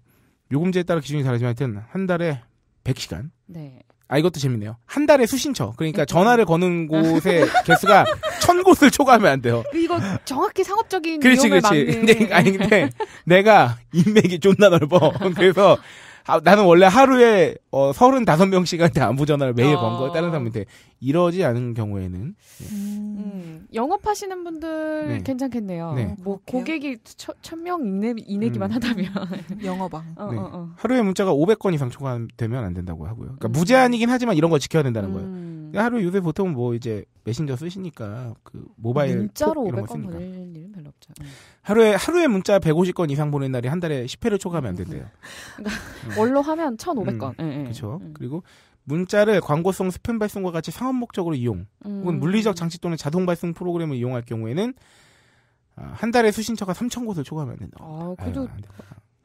요금제에 따라 기준이 다르지만 하여튼 한 달에 100시간. 네. 아 이것도 재밌네요. 한 달에 수신처 그러니까 네. 전화를 거는 곳의 개수가 천 곳을 초과하면 안 돼요. 이거 정확히 상업적인 그렇지 그렇지. 근데 아니 근데 내가 인맥이 존나 넓어. 그래서 아, 나는 원래 하루에 어 35명씩한테 안부 전화를 매일 어... 아. 건거 다른 사람한테. 이러지 않은 경우에는 예. 음. 음, 영업하시는 분들 네. 괜찮겠네요. 네. 뭐 고객이 천 명 이내, 이내기만 음. 하다면 영업왕. 어, 네. 어, 어. 하루에 문자가 500건 이상 초과되면 안 된다고 하고요. 그러니까 음. 무제한이긴 하지만 이런 걸 지켜야 된다는 음. 거예요. 그러니까 하루 요새 보통 뭐 이제 메신저 쓰시니까 그 모바일 문자로 500건 보낼 일은 별로 없죠. 음. 하루에 하루에 문자 150건 이상 보낸 날이 한 달에 10회를 초과하면 안 된대요. 그러니까 원로 하면 1,500건. 네, 그렇죠. 그리고 문자를 광고성 스팸 발송과 같이 상업 목적으로 이용 음. 혹은 물리적 장치 또는 자동 발송 프로그램을 이용할 경우에는 아, 한 달에 수신처가 3천 곳을 초과하면 된다. 아, 그래도 아, 네.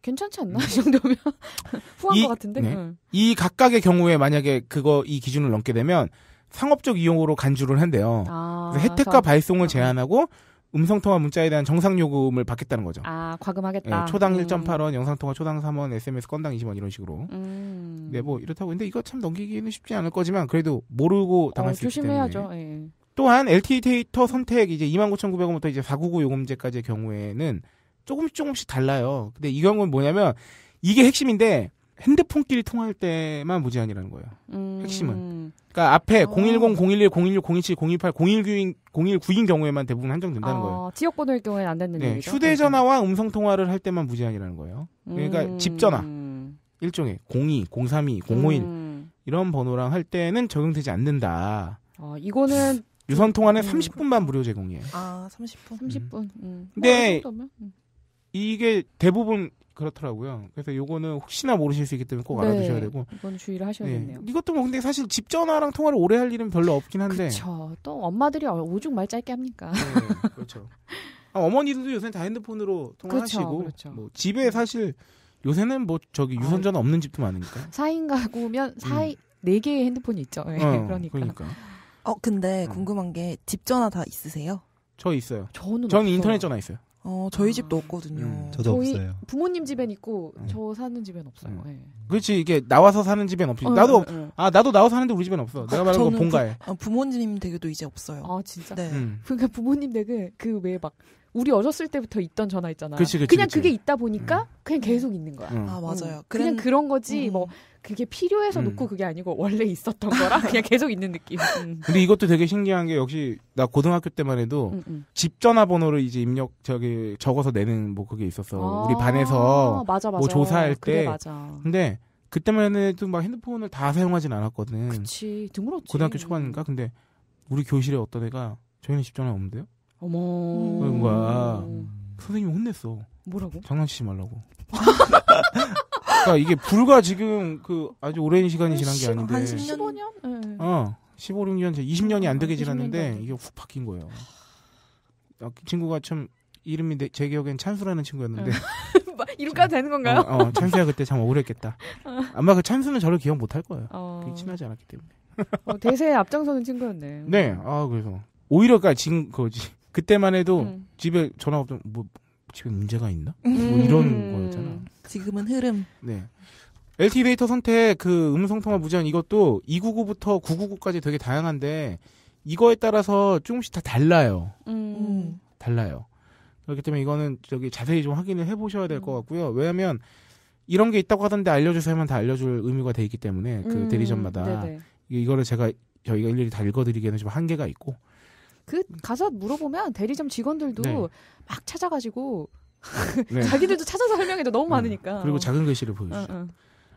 괜찮지 않나? 이 정도면 후한 이, 것 같은데. 네. 응. 이 각각의 경우에 만약에 그거 이 기준을 넘게 되면 상업적 이용으로 간주를 한대요. 아, 혜택과 저, 발송을 어. 제한하고 음성통화 문자에 대한 정상 요금을 받겠다는 거죠. 아, 과금하겠다. 예, 초당 음. 1.8원, 영상통화 초당 3원, SMS 건당 20원 이런 식으로. 음. 네, 뭐 이렇다고. 근데 이거 참 넘기기는 쉽지 않을 거지만 그래도 모르고 당할 어, 수 있기 조심해야죠. 예. 또한 LTE 데이터 선택 이제 29,900원부터 이제 499 요금제까지의 경우에는 조금씩 조금씩 달라요. 근데 이 경우는 뭐냐면 이게 핵심인데 핸드폰끼리 통화할 때만 무제한이라는 거예요. 음. 핵심은. 그러니까 앞에 아. 010, 011, 016, 017, 018, 019인 019인 경우에만 대부분 한정된다는 아, 거예요. 지역 번호일 경우에는 안 되는 네, 얘기죠. 휴대 전화와 네, 네. 음성 통화를 할 때만 무제한이라는 거예요. 그러니까 음. 집 전화 일종의 02, 032, 051 음. 이런 번호랑 할 때는 적용되지 않는다. 어, 이거는 유선 통화는 음. 30분만 무료 제공이에요. 아, 30분. 30분. 음. 근데 어, 음. 이게 대부분 그렇더라고요. 그래서 요거는 혹시나 모르실 수 있기 때문에 꼭 네, 알아두셔야 되고. 이건 주의를 하셔야겠네요. 예. 네. 이것도 뭐 근데 사실 집 전화랑 통화를 오래 할 일은 별로 없긴 한데. 그렇죠. 또 엄마들이 어, 오죽 말 짧게 합니까? 네, 그렇죠. 아, 어머니들도 요새 다 핸드폰으로 통화하시고 그렇죠, 그렇죠. 뭐 집에 사실 요새는 뭐 저기 아, 유선전화 없는 집도 많으니까. 사인 가구면 4, 음. 4개의 핸드폰이 있죠. 네, 어, 그러니까. 그러니까. 어, 근데 음. 궁금한 게 집 전화 다 있으세요? 저 있어요. 저는 저는 없어요. 인터넷 전화 있어요. 어, 저희 집도 없거든요. 음, 저도 저희 없어요. 부모님 집엔 있고 네. 저 사는 집엔 없어요. 음. 네. 그렇지 이게 나와서 사는 집엔 없지. 어, 나도 네, 네, 아 나도 나와서 사는데 우리 집엔 없어. 내가 말한 건 본가에. 부, 아, 부모님 댁에도 이제 없어요. 아 진짜. 네. 음. 그러니까 부모님 댁은 그왜막 우리 어렸을 때부터 있던 전화 있잖아. 그치, 그치, 그냥 그치. 그게 있다 보니까 음. 그냥 계속 있는 거야. 음. 아 음. 맞아요. 그냥 그런, 그런 거지 음. 뭐 그게 필요해서 음. 놓고 그게 아니고 원래 있었던 거라 그냥 계속 있는 느낌. 음. 근데 이것도 되게 신기한 게 역시 나 고등학교 때만 해도 집 전화번호를 이제 입력 저기 적어서 내는 뭐 그게 있었어. 아, 우리 반에서 맞아, 맞아. 뭐 조사할 때. 맞아. 근데 그때만 해도 막 핸드폰을 다 사용하진 않았거든. 그치 드물었지. 고등학교 초반인가 근데 우리 교실에 어떤 애가 저희는 집 전화 없는데요. 어머. 그런 거야. 음. 선생님 혼냈어. 뭐라고? 장난치지 말라고. 그러니까 이게 불과 지금 그 아주 오랜 시간이 지난 게 아닌데. 한 15년? 네. 어. 15, 6년, 20년이 안 되게 아, 지났는데 이게 훅 바뀐 거예요. 아, 그 친구가 참 이름이 내, 제 기억엔 찬수라는 친구였는데. 네. 이름까지 되는 건가요? 어, 어, 찬수야 그때 참 억울했겠다. 어. 아마 그 찬수는 저를 기억 못할 거예요. 어... 친하지 않았기 때문에. 어, 대세에 앞장서는 친구였네. 네, 아 그래서 오히려 그니까 지금 그지 그때만 해도 음. 집에 전화 없던 뭐 집에 문제가 있나? 뭐 음. 이런 거였잖아. 지금은 흐름. 네. LTE 데이터 선택 그 음성 통화 무제한 이것도 299부터 999까지 되게 다양한데 이거에 따라서 조금씩 다 달라요. 음. 달라요. 그렇기 때문에 이거는 저기 자세히 좀 확인을 해보셔야 될 것 같고요. 왜냐하면 이런 게 있다고 하던데 알려주세요만 다 알려줄 의무가 돼 있기 때문에 그 음. 대리점마다 네네. 이거를 제가 저희가 일일이 다 읽어드리기에는 좀 한계가 있고 그 가서 물어보면 대리점 직원들도 네. 막 찾아가지고 네. 자기들도 찾아서 설명해도 너무 음. 많으니까. 그리고 작은 글씨를 보여주죠.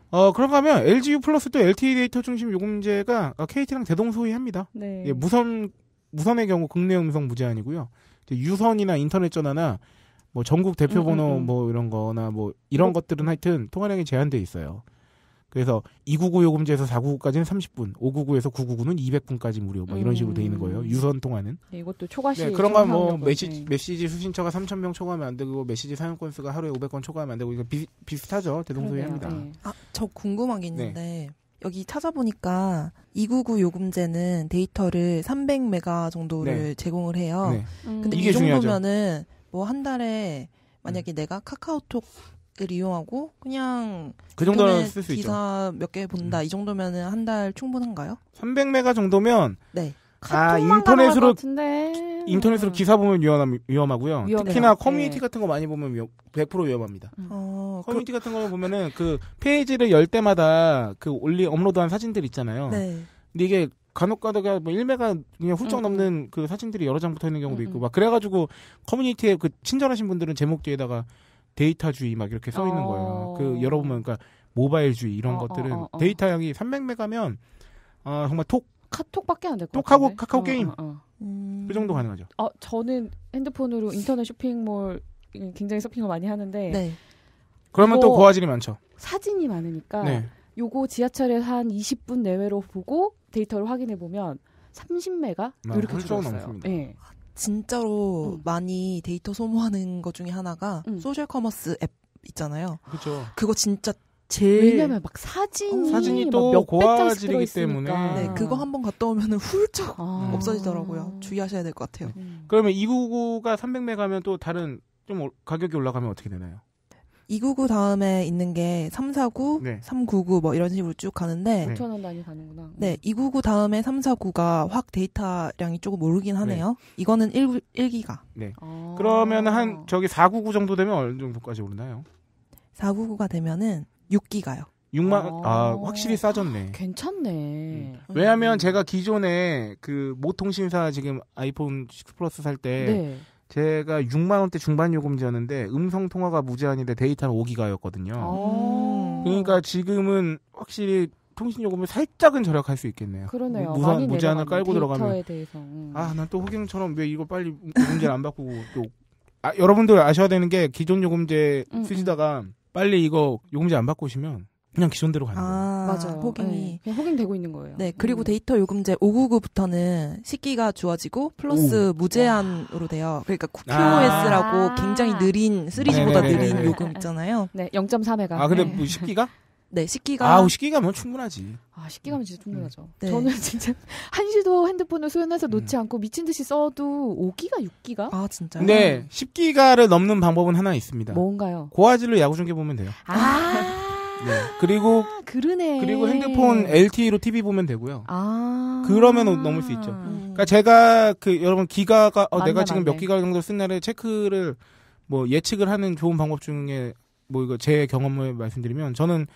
어, 그런가 하면 LGU 플러스 또 LTE 데이터 중심 요금제가 어, KT랑 대동소이합니다. 네. 예, 무선 무선의 경우 국내 음성 무제한이고요. 유선이나 인터넷 전화나 뭐 전국 대표 번호 음, 음, 음. 뭐 이런 거나 뭐 이런 뭐 것들은 하여튼 통화량이 제한돼 있어요. 그래서 299 요금제에서 499까지는 30분, 599에서 999는 200분까지 무료. 막 뭐 이런 식으로 돼 있는 거예요. 음. 유선 통화는. 네, 이것도 초과시. 네, 그런 건 뭐 메시지, 네. 메시지 수신처가 3,000명 초과하면 안 되고 메시지 사용건 수가 하루에 500건 초과하면 안 되고 이거 비, 비슷하죠. 대동소이합니다. 네. 아, 저 궁금한 게 있는데 네. 여기 찾아보니까 299 요금제는 데이터를 300메가 정도를 네. 제공을 해요. 네. 음. 근데 이 정도면은 뭐 한 달에 만약에 음. 내가 카카오톡 을 이용하고 그냥 그 정도는 쓸 수 있죠. 기사 몇 개 본다 음. 이 정도면은 한 달 충분한가요? 300메가 정도면 네. 아 인터넷으로 인터넷으로 기사 보면 위험함, 위험하고요. 위험해요. 특히나 네. 커뮤니티 네. 같은 거 많이 보면 위험, 100% 위험합니다. 음. 어, 그 커뮤니티 그... 같은 거 보면은 그 페이지를 열 때마다 그 올리 업로드한 사진들 있잖아요. 네. 근데 이게 간혹가다가 뭐 1메가 그냥 훌쩍 음. 넘는 그 사진들이 여러 장 붙어 있는 경우도 음, 있고 막 그래가지고 커뮤니티에 그 친절하신 분들은 제목 뒤에다가 데이터주의 막 이렇게 써 있는 거예요. 어. 그 열어보면 그러니까 모바일주의 이런 어, 어 것들은 어, 어, 데이터 양이 300메가면 어, 정말 톡 카톡밖에 안 될 거 같아요. 톡하고 카카오 게임 음. 그 정도 음. 가능하죠. 어, 저는 핸드폰으로 인터넷 쇼핑몰 굉장히 쇼핑을 많이 하는데 네. 그러면 또 고화질이 많죠. 사진이 많으니까 네. 요거 지하철에 한 20분 내외로 보고 데이터를 확인해 보면 30메가 아, 이렇게 줄었어요. 니다 네. 예. 아, 진짜로 음. 많이 데이터 소모하는 것 중에 하나가 음. 소셜 커머스 앱 있잖아요. 그죠. 그거 진짜 제일 왜냐면 막 사진이, 어. 사진이 또 고화질이기 때문에 네, 그거 아. 한번 갔다 오면 은 훌쩍 아. 없어지더라고요. 주의하셔야 될 것 같아요. 음. 그러면 299가 300메가면 또 다른 좀 가격이 올라가면 어떻게 되나요? 299 다음에 있는 게 349, 네. 399뭐 이런 식으로 쭉 가는데 5천 원 단위 가는구나. 네, 299 음. 다음에 349가 확 데이터량이 조금 오르긴 하네요. 네. 이거는 1 1기가. 네. 아~ 그러면 한 저기 499 정도 되면 어느 정도까지 오르나요? 499가 되면은 6기가요. 6만 아. 아, 확실히 싸졌네. 괜찮네. 음. 왜냐하면 음. 제가 기존에 그 모통신사 지금 아이폰 6 플러스 살때 네. 제가 6만 원대 중반 요금제였는데 음성 통화가 무제한인데 데이터는 5기가였거든요. 그러니까 지금은 확실히 통신 요금을 살짝은 절약할 수 있겠네요. 그러네요. 무선 무제한을 깔고 들어가면 음. 아난 또 호갱처럼 왜 이거 빨리 요금제를 안 바꾸고 또 아, 여러분들 아셔야 되는 게 기존 요금제 음, 음. 쓰시다가 빨리 이거 요금제 안 바꾸시면 그냥 기존대로 가는 아, 거예요. 맞아요. 호갱이 네. 그냥 호갱되고 있는 거예요. 네, 그리고 음. 데이터 요금제 599부터는 식기가 주어지고 플러스 오. 무제한으로 돼요. 그러니까 QoS라고 아. 굉장히 아. 느린 3G보다 네네네네. 느린 네, 네. 요금 있잖아요. 네, 0.3회가. 아, 근데 뭐 식기가? 네, 식기가. 아, 식기가면 뭐 충분하지. 아, 식기가면 진짜 충분하죠. 음. 네. 저는 진짜 한시도 핸드폰을 소연해서 놓지 음. 않고 미친 듯이 써도 5기가, 6기가? 아, 진짜요? 네, 10기가를 넘는 방법은 하나 있습니다. 뭔가요? 고화질로 야구 중계 보면 돼요. 아. 네. 그리고 아, 그러네. 그리고 핸드폰 LTE로 TV 보면 되고요. 아. 그러면 넘을 수 있죠. 음. 그러니까 제가 그 여러분 기가가 어, 맞네, 내가 지금 맞네. 몇 기가 정도 쓴날에 체크를 뭐 예측을 하는 좋은 방법 중에 뭐 이거 제 경험을 말씀드리면 저는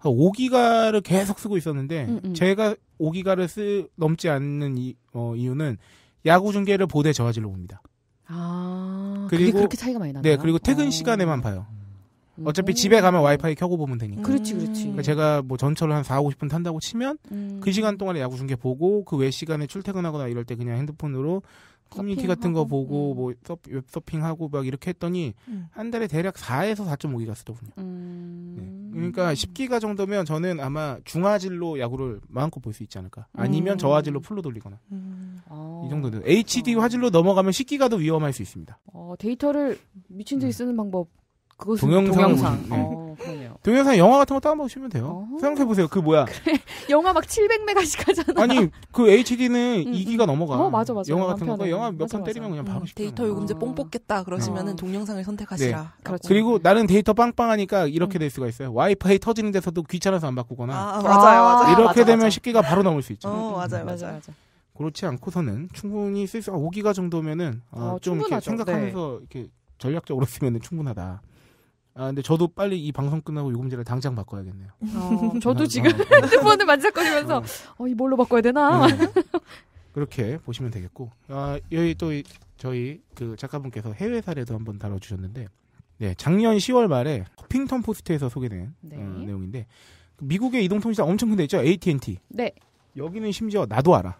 5기가를 계속 쓰고 있었는데 음, 음. 제가 5기가를 쓰 넘지 않는 이, 어, 이유는 야구 중계를 보대 저화질로 봅니다. 아, 그리고 그렇게 차이가 많이 나요. 네, 그리고 퇴근 오. 어. 시간에만 봐요. 음. 어차피 오. 집에 가면 와이파이 켜고 보면 되니까. 그렇지, 음. 그렇지. 그러니까 제가 뭐 전철을 한 4, 50분 탄다고 치면 음. 그 시간 동안에 야구 중계 보고 그 외 시간에 출퇴근하거나 이럴 때 그냥 핸드폰으로 커뮤니티 같은 거 보고 음. 뭐 서핑, 웹서핑하고 막 이렇게 했더니 음. 한 달에 대략 4에서 4.5기가 쓰더군요. 음. 네. 그러니까 10기가 정도면 저는 아마 중화질로 야구를 마음껏 볼 수 있지 않을까. 아니면 음. 저화질로 풀로 돌리거나. 아, 이 정도는. HD 화질로 넘어가면 10기가도 위험할 수 있습니다. 어, 데이터를 미친 듯이 네. 쓰는 방법 동영상. 동영상. 예. 어, 그러네요. 동영상 영화 같은 거 다운받으시면 돼요. 어허. 생각해보세요. 그 뭐야. 그래. 영화 막 700메가씩 하잖아. 아니, 그 HD는 2기가 음, 음. 넘어가. 어, 맞아, 맞아. 영화 같은 거, 영화 몇 편 때리면 그냥 바로 음, 데이터 요금제 어. 뽕 뽑겠다. 그러시면은 어. 동영상을 선택하시라. 네. 그렇죠. 그리고 음. 나는 데이터 빵빵하니까 이렇게 될 수가 있어요. 와이파이 터지는 데서도 귀찮아서 안 바꾸거나. 아, 아 맞아요, 맞아요. 아, 이렇게 맞아, 되면 맞 10기가 바로 넘을 수 있죠. 어, 맞아요, 맞아요. 맞아요. 그렇지 않고서는 충분히 쓸 수, 5기가 아, 정도면은, 어, 좀 충분하죠. 이렇게 생각하면서 네. 이렇게 전략적으로 쓰면 은 충분하다. 아 근데 저도 빨리 이 방송 끝나고 요금제를 당장 바꿔야겠네요. 어, 어 저도 아, 지금 아, 아. 핸드폰을 만질거리면서 어, 어 이걸로 바꿔야 되나? 네. 그렇게 보시면 되겠고 아 여기 또 이, 저희 그 작가분께서 해외 사례도 한번 다뤄주셨는데 네 작년 10월 말에 허핑턴 포스트에서 소개된 네. 어, 내용인데 미국의 이동통신사 엄청 큰 데 있죠 AT&T. 네. 여기는 심지어 나도 알아.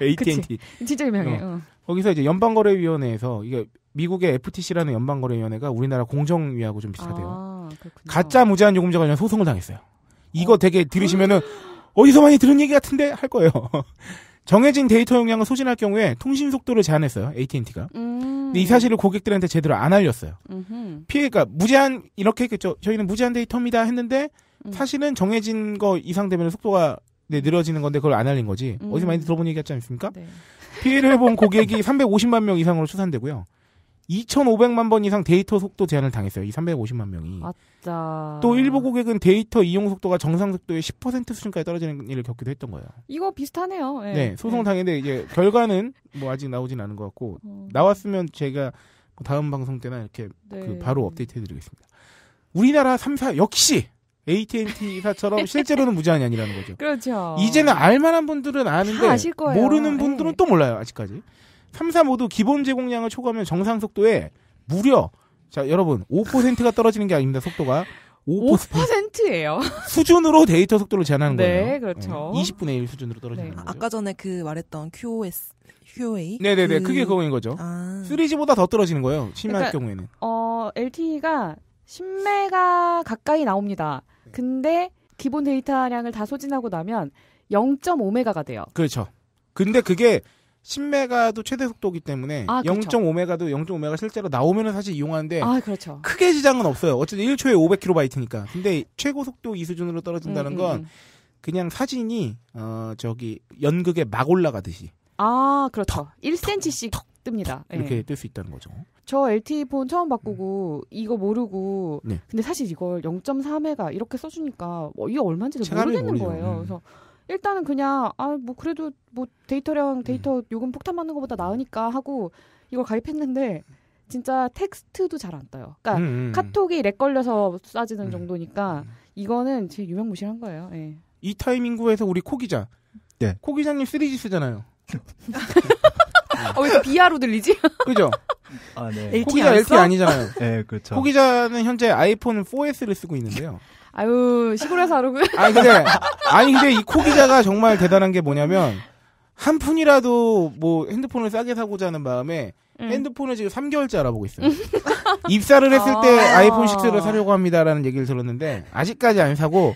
AT&T. 그치. 진짜 유명해요. 어. 거기서 이제 연방거래위원회에서 이게 미국의 FTC라는 연방거래위원회가 우리나라 공정위하고 좀 비슷하대요. 아, 가짜 무제한 요금제 관련 소송을 당했어요. 이거 어. 되게 들으시면은 어디서 많이 들은 얘기 같은데 할 거예요. 정해진 데이터 용량을 소진할 경우에 통신 속도를 제한했어요. AT&T가. 음. 근데 이 사실을 고객들한테 제대로 안 알렸어요. 음흠. 피해가 무제한 이렇게 했겠죠. 저희는 무제한 데이터입니다 했는데 음. 사실은 정해진 거 이상 되면 속도가 네, 늘어지는 건데 그걸 안 알린 거지. 음. 어디서 많이 들어본 얘기 같지 않습니까? 네. 피해를 본 고객이 350만 명 이상으로 추산되고요. 2,500만 번 이상 데이터 속도 제한을 당했어요. 이 350만 명이. 아따. 또 일부 고객은 데이터 이용 속도가 정상 속도의 10% 수준까지 떨어지는 일을 겪기도 했던 거예요. 이거 비슷하네요. 네, 네 소송 네. 당했는데 이제 결과는 뭐 아직 나오진 않은 것 같고 어. 나왔으면 제가 뭐 다음 방송 때나 이렇게 네. 그 바로 업데이트해드리겠습니다. 우리나라 3사 역시 AT&T 사처럼 실제로는 무제한이 아니라는 거죠. 그렇죠. 이제는 알만한 분들은 아는데 모르는 분들은 예. 또 몰라요 아직까지. 3, 4 모두 기본 제공량을 초과하면 정상 속도에 무려 자 여러분 5%가 떨어지는 게 아닙니다 속도가 5%예요. 수준으로 데이터 속도를 제한하는 네, 거예요. 그렇죠. 네, 그렇죠. 20분의 1 수준으로 떨어지는 네. 거요 아까 전에 그 말했던 QoS, QoA. 네, 네, 네. 그게 그 그거인 거죠. 아... 3G보다 더 떨어지는 거예요. 심할 그러니까, 경우에는. 어, LTE가 10메가 가까이 나옵니다. 네. 근데 기본 데이터량을 다 소진하고 나면 0.5메가가 돼요. 그렇죠. 근데 그게 10메가도 최대 속도기 때문에 아, 그렇죠. 0.5메가도 0.5메가 실제로 나오면 사실 이용하는데 아, 그렇죠. 크게 지장은 없어요. 어쨌든 1초에 500kb니까. 근데 최고 속도 이 수준으로 떨어진다는 음, 음, 건 음. 그냥 사진이 어 저기 연극에 막 올라가듯이 아 그렇죠. 턱, 1cm씩 턱, 뜹니다. 턱, 예. 이렇게 네. 뜰수 있다는 거죠. 저 LTE 폰 처음 바꾸고 이거 모르고 네. 근데 사실 이걸 0 3메가 이렇게 써주니까 뭐 이게 얼마인지도 모르겠는 모르죠. 거예요. 그래서 일단은 그냥 아 뭐 그래도 뭐 데이터량 네. 데이터 요금 폭탄 맞는 것보다 나으니까 하고 이걸 가입했는데 진짜 텍스트도 잘 안 떠요. 그러니까 음, 음, 음. 카톡이 렉 걸려서 쏴지는 음. 정도니까 음. 이거는 제 유명무실한 거예요. 예. 이 타이밍구에서 우리 코 기자, 네. 코 기자님 3G 쓰잖아요. 어, 왜 비하로 들리지? 그죠? 아, 네. 코 기자 LTE 아니잖아요. 네, 그렇죠. 코 기자는 현재 아이폰 4S를 쓰고 있는데요. 아유 시골에서 하루고. 아니 근데 아니 근데 이 코 기자가 정말 대단한 게 뭐냐면 한 푼이라도 뭐 핸드폰을 싸게 사고자 하는 마음에 음. 핸드폰을 지금 3개월째 알아보고 있어요. 입사를 했을 때 아~ 이폰 6를 사려고 합니다라는 얘기를 들었는데 아직까지 안 사고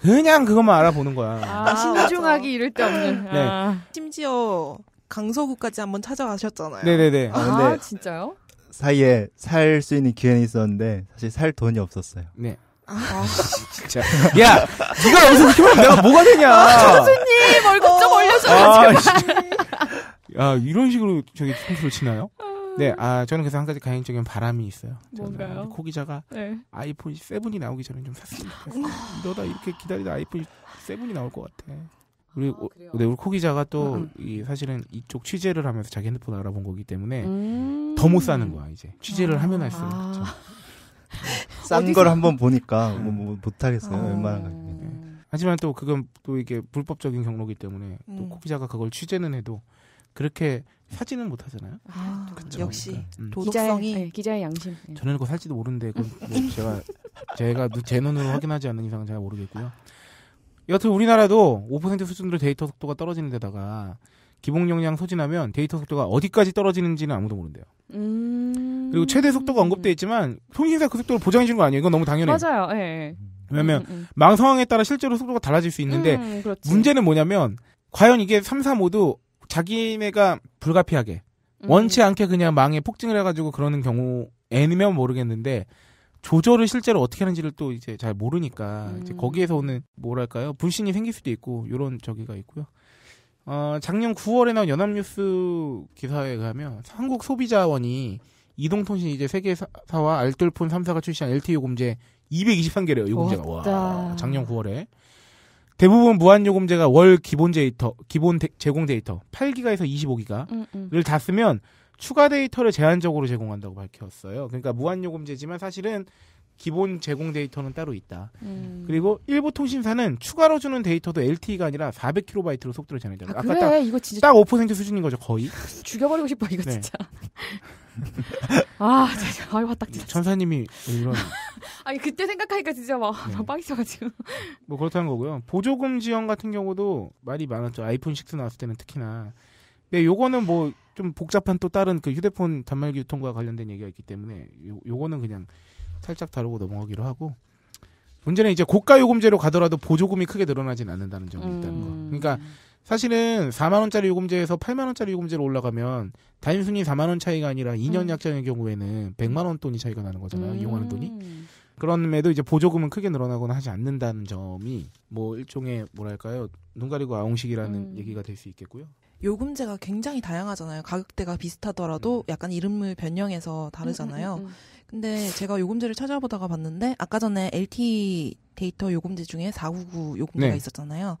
그냥 그것만 알아보는 거야. 아, 아 신중하기 이를데 없는. 네. 네. 아. 심지어 강서구까지 한번 찾아가셨잖아요. 네네네. 아, 아 진짜요? 사이에 살 수 있는 기회는 있었는데 사실 살 돈이 없었어요. 네. 아, 진짜. 야, 네가 여기서 그렇게 면 내가 뭐가 되냐. 아, 교수님, 얼굴 좀 아, 올려줘요, 아, 제 아, 이런 식으로 저기 청소를 치나요? 네, 아, 저는 그래서 한 가지 가행적인 바람이 있어요. 뭔가요? 코 기자가 네. 아이폰 7이 나오기 전에 좀 샀으면 좋겠어. 너나 이렇게 기다리다 아이폰 7이 나올 것 같아. 우리, 아, 네, 우리 코 기자가 또, 음, 음. 이, 사실은 이쪽 취재를 하면서 자기 핸드폰 알아본 거기 때문에 음. 더못 사는 거야, 이제. 취재를 아. 하면 할수록. 그렇죠. 싼걸 한번 보니까 뭐, 뭐, 뭐 못하겠어요. 어... 웬만한 가격 네. 네. 하지만 또 그건 또 이게 불법적인 경로기 때문에 음. 또코기자가 그걸 취재는 해도 그렇게 사지는 못하잖아요. 아, 그쵸? 역시 그러니까. 도덕성이 기자의, 예, 네, 기자의 양심. 예. 저는 그거 살지도 모르는데 그건 뭐 제가 제가 제 눈으로 확인하지 않는 이상 잘 모르겠고요. 여튼 우리나라도 5% 수준으로 데이터 속도가 떨어지는 데다가 기본 용량 소진하면 데이터 속도가 어디까지 떨어지는지는 아무도 모른대요. 음... 그리고 최대 속도가 언급돼 있지만 통신사 그 속도를 보장해 주는 거 아니에요? 이건 너무 당연해요. 맞아요. 예. 왜냐면 음, 음. 음. 망 상황에 따라 실제로 속도가 달라질 수 있는데 음, 문제는 뭐냐면 과연 이게 3, 4 모두 자기네가 불가피하게 음. 원치 않게 그냥 망에 폭증을 해가지고 그러는 경우 애니면 모르겠는데 조절을 실제로 어떻게 하는지를 또 이제 잘 모르니까 이제 거기에서 오는 뭐랄까요 불신이 생길 수도 있고 요런 저기가 있고요. 어, 작년 9월에 나온 연합뉴스 기사에 가면 한국 소비자원이 이동통신 이제 세계사와 알뜰폰 3사가 출시한 LTE 요금제 223개래요. 요금제가 와, 작년 9월에 대부분 무한 요금제가 월 기본 데이터 기본 데, 제공 데이터 8기가에서 25기가를 음, 음. 다 쓰면 추가 데이터를 제한적으로 제공한다고 밝혔어요. 그러니까 무한 요금제지만 사실은 기본 제공 데이터는 따로 있다. 음. 그리고 일부 통신사는 추가로 주는 데이터도 LTE가 아니라 400kb로 속도를 정해줘요. 아, 까 그래. 딱, 이거 진짜 딱 5% 수준인 거죠, 거의. 죽여버리고 싶어, 이거 네. 진짜. 아, 진짜. 아유, 화딱 진 천사님이 이런. 아니, 그때 생각하니까 진짜 막, 네. 막 빵있어가지고. 뭐 그렇다는 거고요. 보조금 지원 같은 경우도 말이 많았죠. 아이폰 6 나왔을 때는 특히나. 네, 요거는 뭐, 좀 복잡한 또 다른 그 휴대폰 단말기 유통과 관련된 얘기가 있기 때문에 요, 요거는 그냥 살짝 다루고 넘어가기로 하고 문제는 이제 고가 요금제로 가더라도 보조금이 크게 늘어나진 않는다는 점이 음. 있다는 거. 음. 그러니까 사실은 4만 원짜리 요금제에서 8만 원짜리 요금제로 올라가면 단순히 4만 원 차이가 아니라 2년 음. 약정의 경우에는 100만 원 돈이 차이가 나는 거잖아요. 음. 이용하는 돈이. 그럼에도 이제 보조금은 크게 늘어나거나 하지 않는다는 점이 뭐 일종의 뭐랄까요 눈 가리고 아웅식이라는 음. 얘기가 될 수 있겠고요. 요금제가 굉장히 다양하잖아요. 가격대가 비슷하더라도 음. 약간 이름을 변형해서 다르잖아요. 근데 제가 요금제를 찾아보다가 봤는데 아까 전에 LTE 데이터 요금제 중에 499 요금제가 네. 있었잖아요.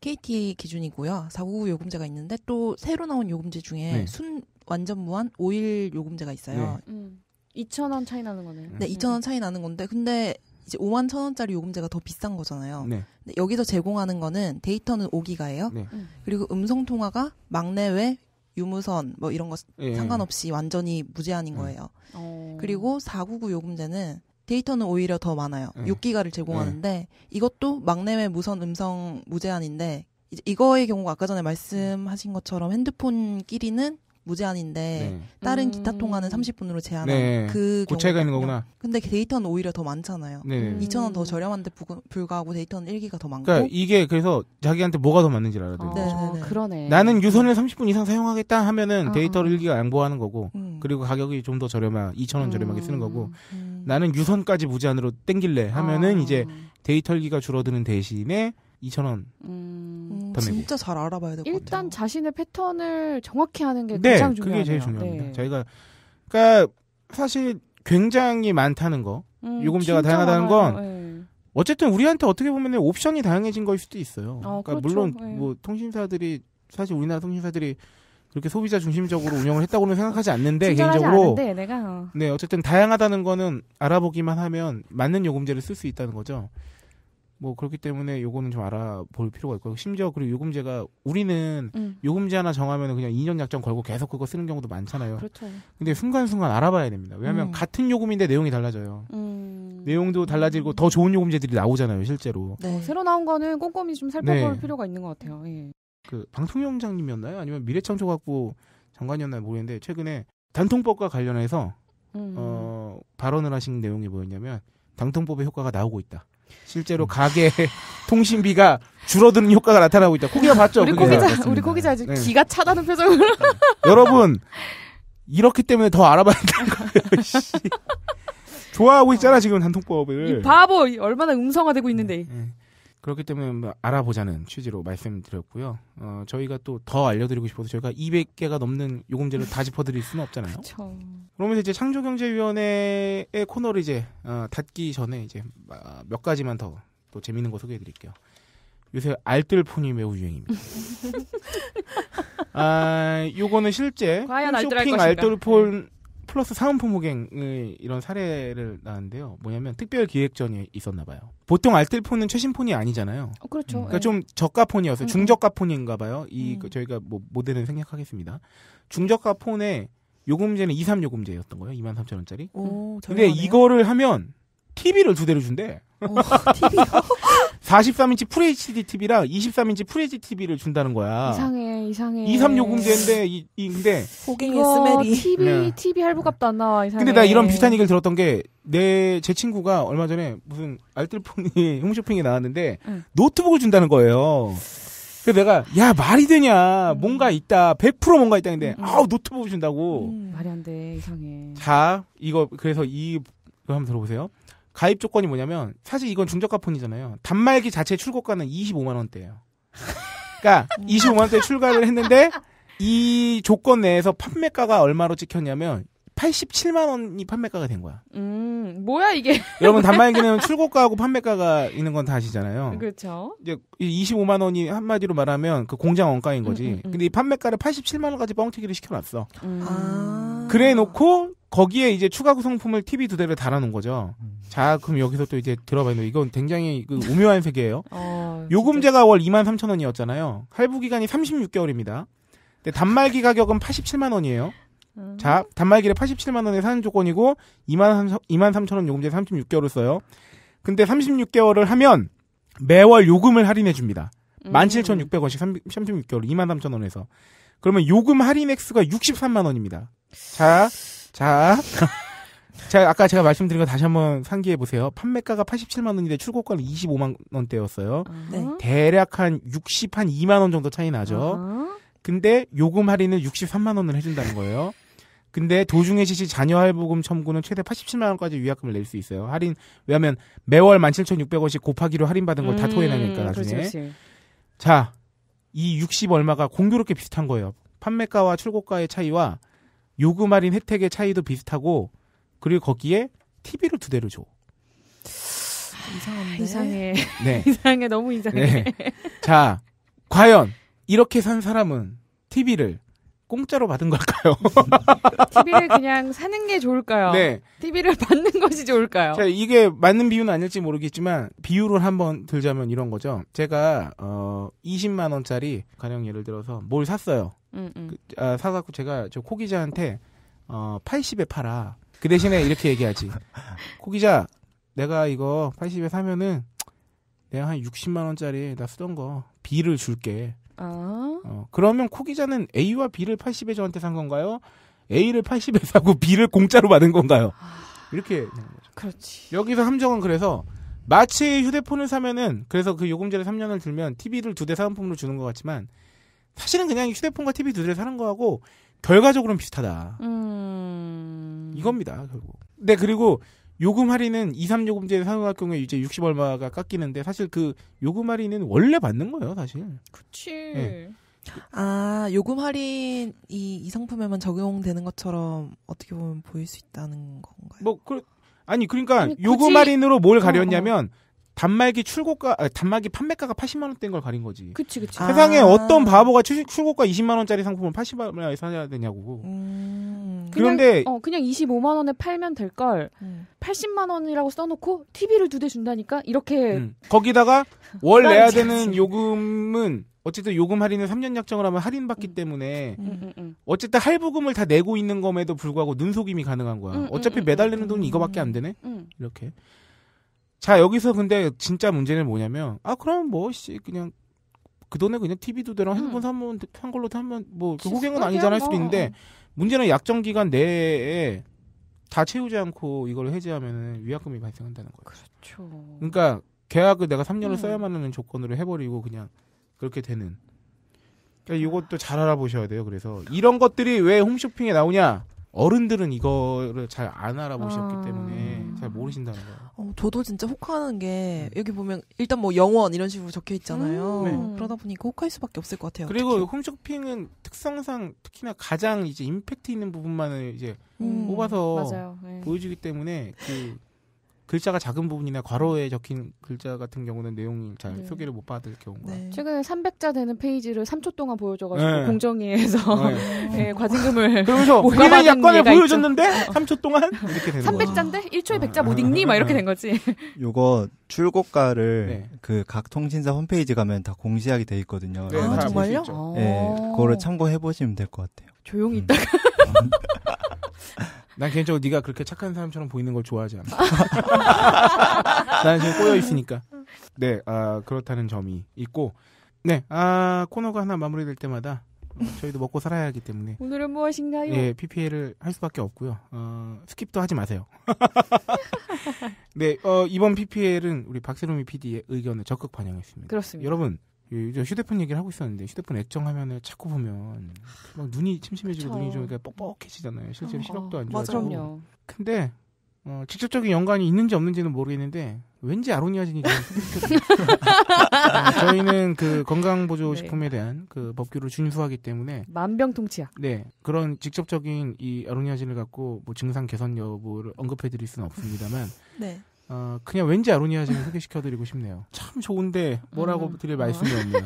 KT 기준이고요. 499 요금제가 있는데 또 새로 나온 요금제 중에 네. 순 완전 무한 5일 요금제가 있어요. 네. 음. 2,000원 차이 나는 거네요. 네, 2,000원 차이 나는 건데 근데 이제 5만 1,000원짜리 요금제가 더 비싼 거잖아요. 네. 근데 여기서 제공하는 거는 데이터는 5기가예요. 네. 음. 그리고 음성 통화가 막내외 유무선 뭐 이런 거 예. 상관없이 완전히 무제한인 예. 거예요. 어. 그리고 499 요금제는 데이터는 오히려 더 많아요. 예. 6기가를 제공하는데 예. 이것도 막내외 무선 음성 무제한인데 이거의 제이 경우 가 아까 전에 말씀하신 것처럼 핸드폰끼리는 무제한인데 네. 다른 음. 기타 통화는 30분으로 제한한 네. 그고차가 있는 거구나. 근데 데이터는 오히려 더 많잖아요. 네. 2 음. 0원더 저렴한데 불구하고 데이터는 1기가 더 많고. 그러니까 이게 그래서 자기한테 뭐가 더 맞는지 알아야 되요 아, 어, 네, 네, 네. 그러네. 나는 유선을 30분 이상 사용하겠다 하면은 아, 아. 데이터를 1기가 양보하는 거고 음. 그리고 가격이 좀 더 저렴한 2 0 0 0원 저렴하게 쓰는 음. 거고 음. 나는 유선까지 무제한으로 땡길래 하면은 아. 이제 데이터 1기가 줄어드는 대신에 2 0 0 0원 음, 진짜 잘 알아봐야 될 것 같아요. 일단 자신의 패턴을 정확히 하는 게 네, 가장 중요해요. 그게 제일 중요합니다. 네. 저희가 그러니까 사실 굉장히 많다는 거, 음, 요금제가 다양하다는 많아요. 건 네. 어쨌든 우리한테 어떻게 보면 옵션이 다양해진 거일 수도 있어요. 아, 그러니까 그렇죠. 물론 네. 뭐 통신사들이 사실 우리나라 통신사들이 그렇게 소비자 중심적으로 운영을 했다고는 생각하지 않는데 개인적으로 않은데, 내가. 네 어쨌든 다양하다는 거는 알아보기만 하면 맞는 요금제를 쓸 수 있다는 거죠. 뭐 그렇기 때문에 요거는 좀 알아볼 필요가 있고 심지어 그리고 요금제가 우리는 음. 요금제 하나 정하면 그냥 2년 약정 걸고 계속 그거 쓰는 경우도 많잖아요. 그렇죠. 근데 순간순간 알아봐야 됩니다. 왜냐하면 음. 같은 요금인데 내용이 달라져요. 음. 내용도 달라지고 더 좋은 요금제들이 나오잖아요, 실제로. 네. 어, 새로 나온 거는 꼼꼼히 좀 살펴볼 네. 필요가 있는 것 같아요. 예. 그 방통위원장님이었나요? 아니면 미래창조각부 장관이었나요 모르겠는데 최근에 단통법과 관련해서 음. 어, 발언을 하신 내용이 뭐였냐면 당통법의 효과가 나오고 있다. 실제로 가게 통신비가 줄어드는 효과가 나타나고 있다. 고기가 봤죠? 우리 코기자, 우리 코기자 아주 네. 기가 차다는 표정으로. 네. 여러분, 이렇기 때문에 더 알아봐야 된다는 거예요, 좋아하고 있잖아, 지금 단통법을. 바보, 얼마나 음성화되고 있는데. 네, 그렇기 때문에 알아보자는 취지로 말씀드렸고요. 어, 저희가 또 더 알려드리고 싶어서 저희가 200개가 넘는 요금제를 다 짚어드릴 수는 없잖아요. 그쵸. 그러면서 이제 창조경제위원회의 코너를 이제 어, 닫기 전에 이제 몇 가지만 더 또 재밌는 거 소개해드릴게요. 요새 알뜰폰이 매우 유행입니다. 아, 요거는 실제 쇼핑 알뜰폰 네. 플러스 사은품모갱의 이런 사례를 나는데요. 뭐냐면 특별 기획전이 있었나 봐요. 보통 알뜰폰은 최신 폰이 아니잖아요. 어, 그렇죠. 그러니까 예. 좀 저가 폰이어서 음. 음. 중저가 폰인가 봐요. 이 음. 그 저희가 뭐 모델은 생략하겠습니다. 중저가 폰의 요금제는 2, 3 요금제였던 거예요. 2만 3천 원짜리. 오, 근데 이거를 하면 TV를 두 대를 준대. 오, TV요? 43인치 FHD TV랑 23인치 FHD TV를 준다는 거야. 이상해, 이상해. 2, 3 요금제인데, 이, 이 근데. 고객의 스멜이. TV, 네. TV 할부값도 안 나와, 이상해. 근데 나 이런 비슷한 얘기를 들었던 게, 내, 제 친구가 얼마 전에 무슨 알뜰폰이 홈쇼핑에 나왔는데, 응. 노트북을 준다는 거예요. 그래서 내가, 야, 말이 되냐. 음. 뭔가 있다. 100% 뭔가 있다. 근데, 음. 아우, 노트북을 준다고. 음, 말이 안 돼, 이상해. 자, 이거, 그래서 이, 한번 들어보세요. 가입 조건이 뭐냐면 사실 이건 중저가 폰이잖아요. 단말기 자체 출고가는 25만 원대예요. 그러니까 25만 원대 출가를 했는데 이 조건 내에서 판매가가 얼마로 찍혔냐면 87만 원이 판매가가 된 거야. 음, 뭐야 이게? 여러분 단말기는 출고가하고 판매가가 있는 건 다 아시잖아요. 그렇죠. 이제 25만 원이 한마디로 말하면 그 공장 원가인 거지. 음, 음, 음. 근데 이 판매가를 87만 원까지 뻥튀기를 시켜놨어. 음. 아. 그래 놓고 거기에 이제 추가 구성품을 TV 두 대를 달아놓은 거죠. 자, 그럼 여기서 또 이제 들어봐요. 이건 굉장히 그 오묘한 세계예요. 어, 요금제가 진짜. 월 2만 3천 원이었잖아요. 할부 기간이 36개월입니다. 근데 단말기 가격은 87만 원이에요. 음. 자, 단말기를 87만 원에 사는 조건이고 2만 3, 2만 3천 원 요금제 36개월을 써요. 근데 36개월을 하면 매월 요금을 할인해 줍니다. 17,600원씩 음. 36개월 2만 3 0 원에서 그러면 요금 할인 액수가 63만 원입니다. 자, 자. 자 아까 제가 말씀드린 거 다시 한번 상기해 보세요. 판매가가 87만 원인데 출고가는 25만 원대였어요. 아. 네. 대략 한 60, 한 2만 원 정도 차이 나죠. 근데 요금 할인은 63만 원을 해준다는 거예요. 근데 도중에 실시 자녀 할부금 청구는 최대 87만 원까지 위약금을 낼 수 있어요. 할인 왜냐하면 매월 17,600원씩 곱하기로 할인받은 걸다 음, 토해내니까 나중에. 자, 이 60 얼마가 공교롭게 비슷한 거예요. 판매가와 출고가의 차이와 요금 할인 혜택의 차이도 비슷하고 그리고 거기에 TV를 두 대를 줘. 아, 이상한데? 이상해. 네. 이상해. 너무 이상해. 네. 자, 과연 이렇게 산 사람은 TV를 공짜로 받은 걸까요? TV를 그냥 사는 게 좋을까요? 네. TV를 받는 것이 좋을까요? 자, 이게 맞는 비유는 아닐지 모르겠지만 비유를 한번 들자면 이런 거죠. 제가 어 20만 원짜리 가령 예를 들어서 뭘 샀어요. 음, 음. 그, 아, 사갖고 제가 저 코기자한테 어 80에 팔아. 그 대신에 이렇게 얘기하지. 코기자, 내가 이거 80에 사면은 내가 한 60만 원짜리 나 쓰던 거 비를 줄게. 아. 어, 그러면 코 기자는 A와 B를 80에 저한테 산 건가요? A를 80에 사고 B를 공짜로 받은 건가요? 아. 이렇게. 그렇지. 여기서 함정은 그래서 마치 휴대폰을 사면은 그래서 그 요금제를 3년을 들면 TV를 두 대 사은품으로 주는 것 같지만 사실은 그냥 휴대폰과 TV 두대를 사는 거하고 결과적으로는 비슷하다. 음... 이겁니다 결국. 네 그리고 요금 할인은 2, 3요금제 사용할 경우에 이제 60 얼마가 깎이는데 사실 그 요금 할인은 원래 받는 거예요, 사실. 그치. 네. 아, 요금 할인이 이 상품에만 적용되는 것처럼 어떻게 보면 보일 수 있다는 건가요? 뭐, 그, 아니, 그러니까 아니, 요금 할인으로 뭘가렸냐면 어, 어. 단말기 출고가 아니, 단말기 판매가가 80만 원대인 걸 가린 거지. 그치 그치. 아. 세상에 아. 어떤 바보가 출, 출고가 20만 원짜리 상품을 80만 원에 사야 되냐고. 음. 그런데 그냥, 어 그냥 25만 원에 팔면 될걸 음. 80만 원이라고 써놓고 TV를 두 대 준다니까 이렇게. 음. 거기다가 월 내야 되는 요금은 어쨌든 요금 할인은 3년 약정을 하면 할인 받기 음. 때문에 음, 음, 음, 음. 어쨌든 할부금을 다 내고 있는 것에도 불구하고 눈속임이 가능한 거야. 어차피 매달리는 돈이 이거밖에 안 되네. 이렇게. 자, 여기서 근데 진짜 문제는 뭐냐면, 아, 그럼 뭐, 씨, 그냥, 그 돈에 그냥 TV 도되랑 핸드폰 음. 사면, 한 걸로 타면 뭐, 호갱은 그 아니잖아 할 수도 있는데, 어. 문제는 약정 기간 내에 다 채우지 않고 이걸 해지하면 위약금이 발생한다는 거예요. 그렇죠. 그러니까, 계약을 내가 3년을 음. 써야만 하는 조건으로 해버리고, 그냥, 그렇게 되는. 그러니까 아, 이것도 잘 알아보셔야 돼요. 그래서, 이런 것들이 왜 홈쇼핑에 나오냐? 어른들은 이거를 잘 안 알아보셨기 아... 때문에, 잘 음. 모르신다는 거예요. 어, 저도 진짜 혹하는 게 네. 여기 보면 일단 뭐 영원 이런 식으로 적혀 있잖아요. 음. 네. 그러다 보니까 혹할 수밖에 없을 것 같아요. 그리고 어떻 홈쇼핑은 특성상 특히나 가장 이제 임팩트 있는 부분만을 이제 음. 뽑아서 맞아요. 네. 보여주기 때문에 그 글자가 작은 부분이나 괄호에 적힌 글자 같은 경우는 내용이 잘 네. 소개를 못 받을 경우가 네. 최근에 300자 되는 페이지를 3초 동안 보여줘가지고 네. 공정위에서 네. 네 과징금을 그러면서 우리는 약관을 보여줬는데 3초 어. 동안 이렇게 되는 300자인데 1초에 100자 못 읽니? 막 이렇게 네. 된 거지 요거 출고가를 그 각 통신사 홈페이지 가면 다 공시하게 돼 있거든요 네, 아, 정말요? 네, 그거를 참고해 보시면 될 것 같아요 조용히 음. 있다가 난 개인적으로 네가 그렇게 착한 사람처럼 보이는 걸 좋아하지 않아. 나는 지금 꼬여 있으니까. 네, 아 그렇다는 점이 있고, 네, 아 코너가 하나 마무리될 때마다 어, 저희도 먹고 살아야 하기 때문에 오늘은 무엇인가요? 예, PPL을 할 수밖에 없고요. 어, 스킵도 하지 마세요. 네, 어, 이번 PPL은 우리 박세롬이 PD의 의견을 적극 반영했습니다. 그렇습니다. 여러분 예, 휴대폰 얘기를 하고 있었는데 휴대폰 액정 화면을 자꾸 보면 막 눈이 침침해지고 그쵸. 눈이 좀그러니 뻑뻑해지잖아요. 실제로 어, 시력도 안 좋아지고. 근데 어, 직접적인 연관이 있는지 없는지는 모르겠는데 왠지 아로니아진이 어, 저희는 그 건강보조식품에 네. 대한 그 법규를 준수하기 때문에 만병통치약. 네 그런 직접적인 이 아로니아진을 갖고 뭐 증상 개선 여부를 언급해드릴 수는 없습니다만. 네. 어, 그냥 왠지 아로니아 지을 소개시켜드리고 싶네요. 참 좋은데 뭐라고 음. 드릴 말씀이 어. 없네요.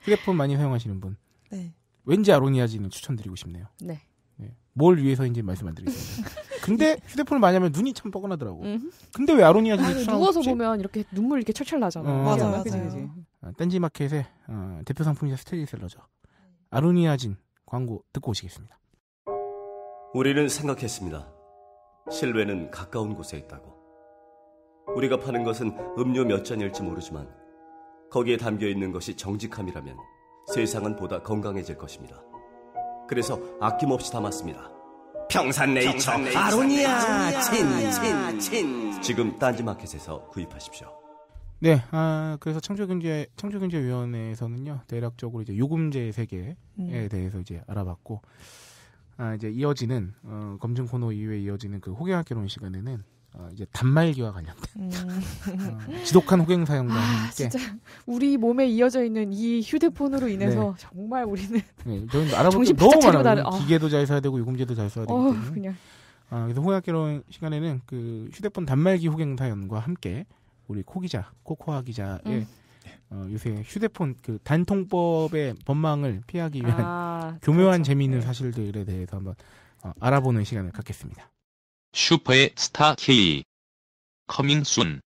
휴대폰 많이 사용하시는 분. 네. 왠지 아로니아진을 추천드리고 싶네요. 네. 네. 뭘 위해서인지 말씀 안 드리겠습니다. 근데 휴대폰을 많이 하면 눈이 참 뻐근하더라고. 음. 근데 왜 아로니아진을 추천 누워서 없지? 보면 이렇게 눈물 이렇게 철철 나잖아. 어, 맞아, 맞아. 그지, 그지. 아, 딴지마켓의 어, 대표 상품이자 스테디셀러죠. 아로니아진 광고 듣고 오시겠습니다. 우리는 생각했습니다. 실외는 가까운 곳에 있다고. 우리가 파는 것은 음료 몇 잔일지 모르지만 거기에 담겨 있는 것이 정직함이라면 세상은 보다 건강해질 것입니다. 그래서 아낌없이 담았습니다. 평산네이처, 평산네이처 아로니아 친친친 지금 딴지마켓에서 구입하십시오. 네, 아 그래서 창조경제 창조경제위원회에서는요 대략적으로 이제 요금제 세계에 음. 대해서 이제 알아봤고 아 이제 이어지는 어, 검증 코너 이후에 이어지는 그 호갱학개론 시간에는 어, 이제 단말기와 관련된 음. 어, 지독한 호갱 사용과 아, 함께 진짜 우리 몸에 이어져 있는 이 휴대폰으로 인해서 네. 정말 우리는 네, 저는 알아보게 너무 많아요. 다른, 어. 아. 기계도 잘 써야 되고 요금제도 잘 써야 되고때 그냥. 아, 그래서 호약개론 시간에는 그 휴대폰 단말기 호갱 사연과 함께 우리 코기자 코코아 기자의 음. 어, 요새 휴대폰 그 단통법의 법망을 피하기 위한 아, 교묘한 그렇죠. 재미있는 네. 사실들에 대해서 한번 어, 알아보는 시간을 갖겠습니다. 슈퍼의 스타 K. 커밍순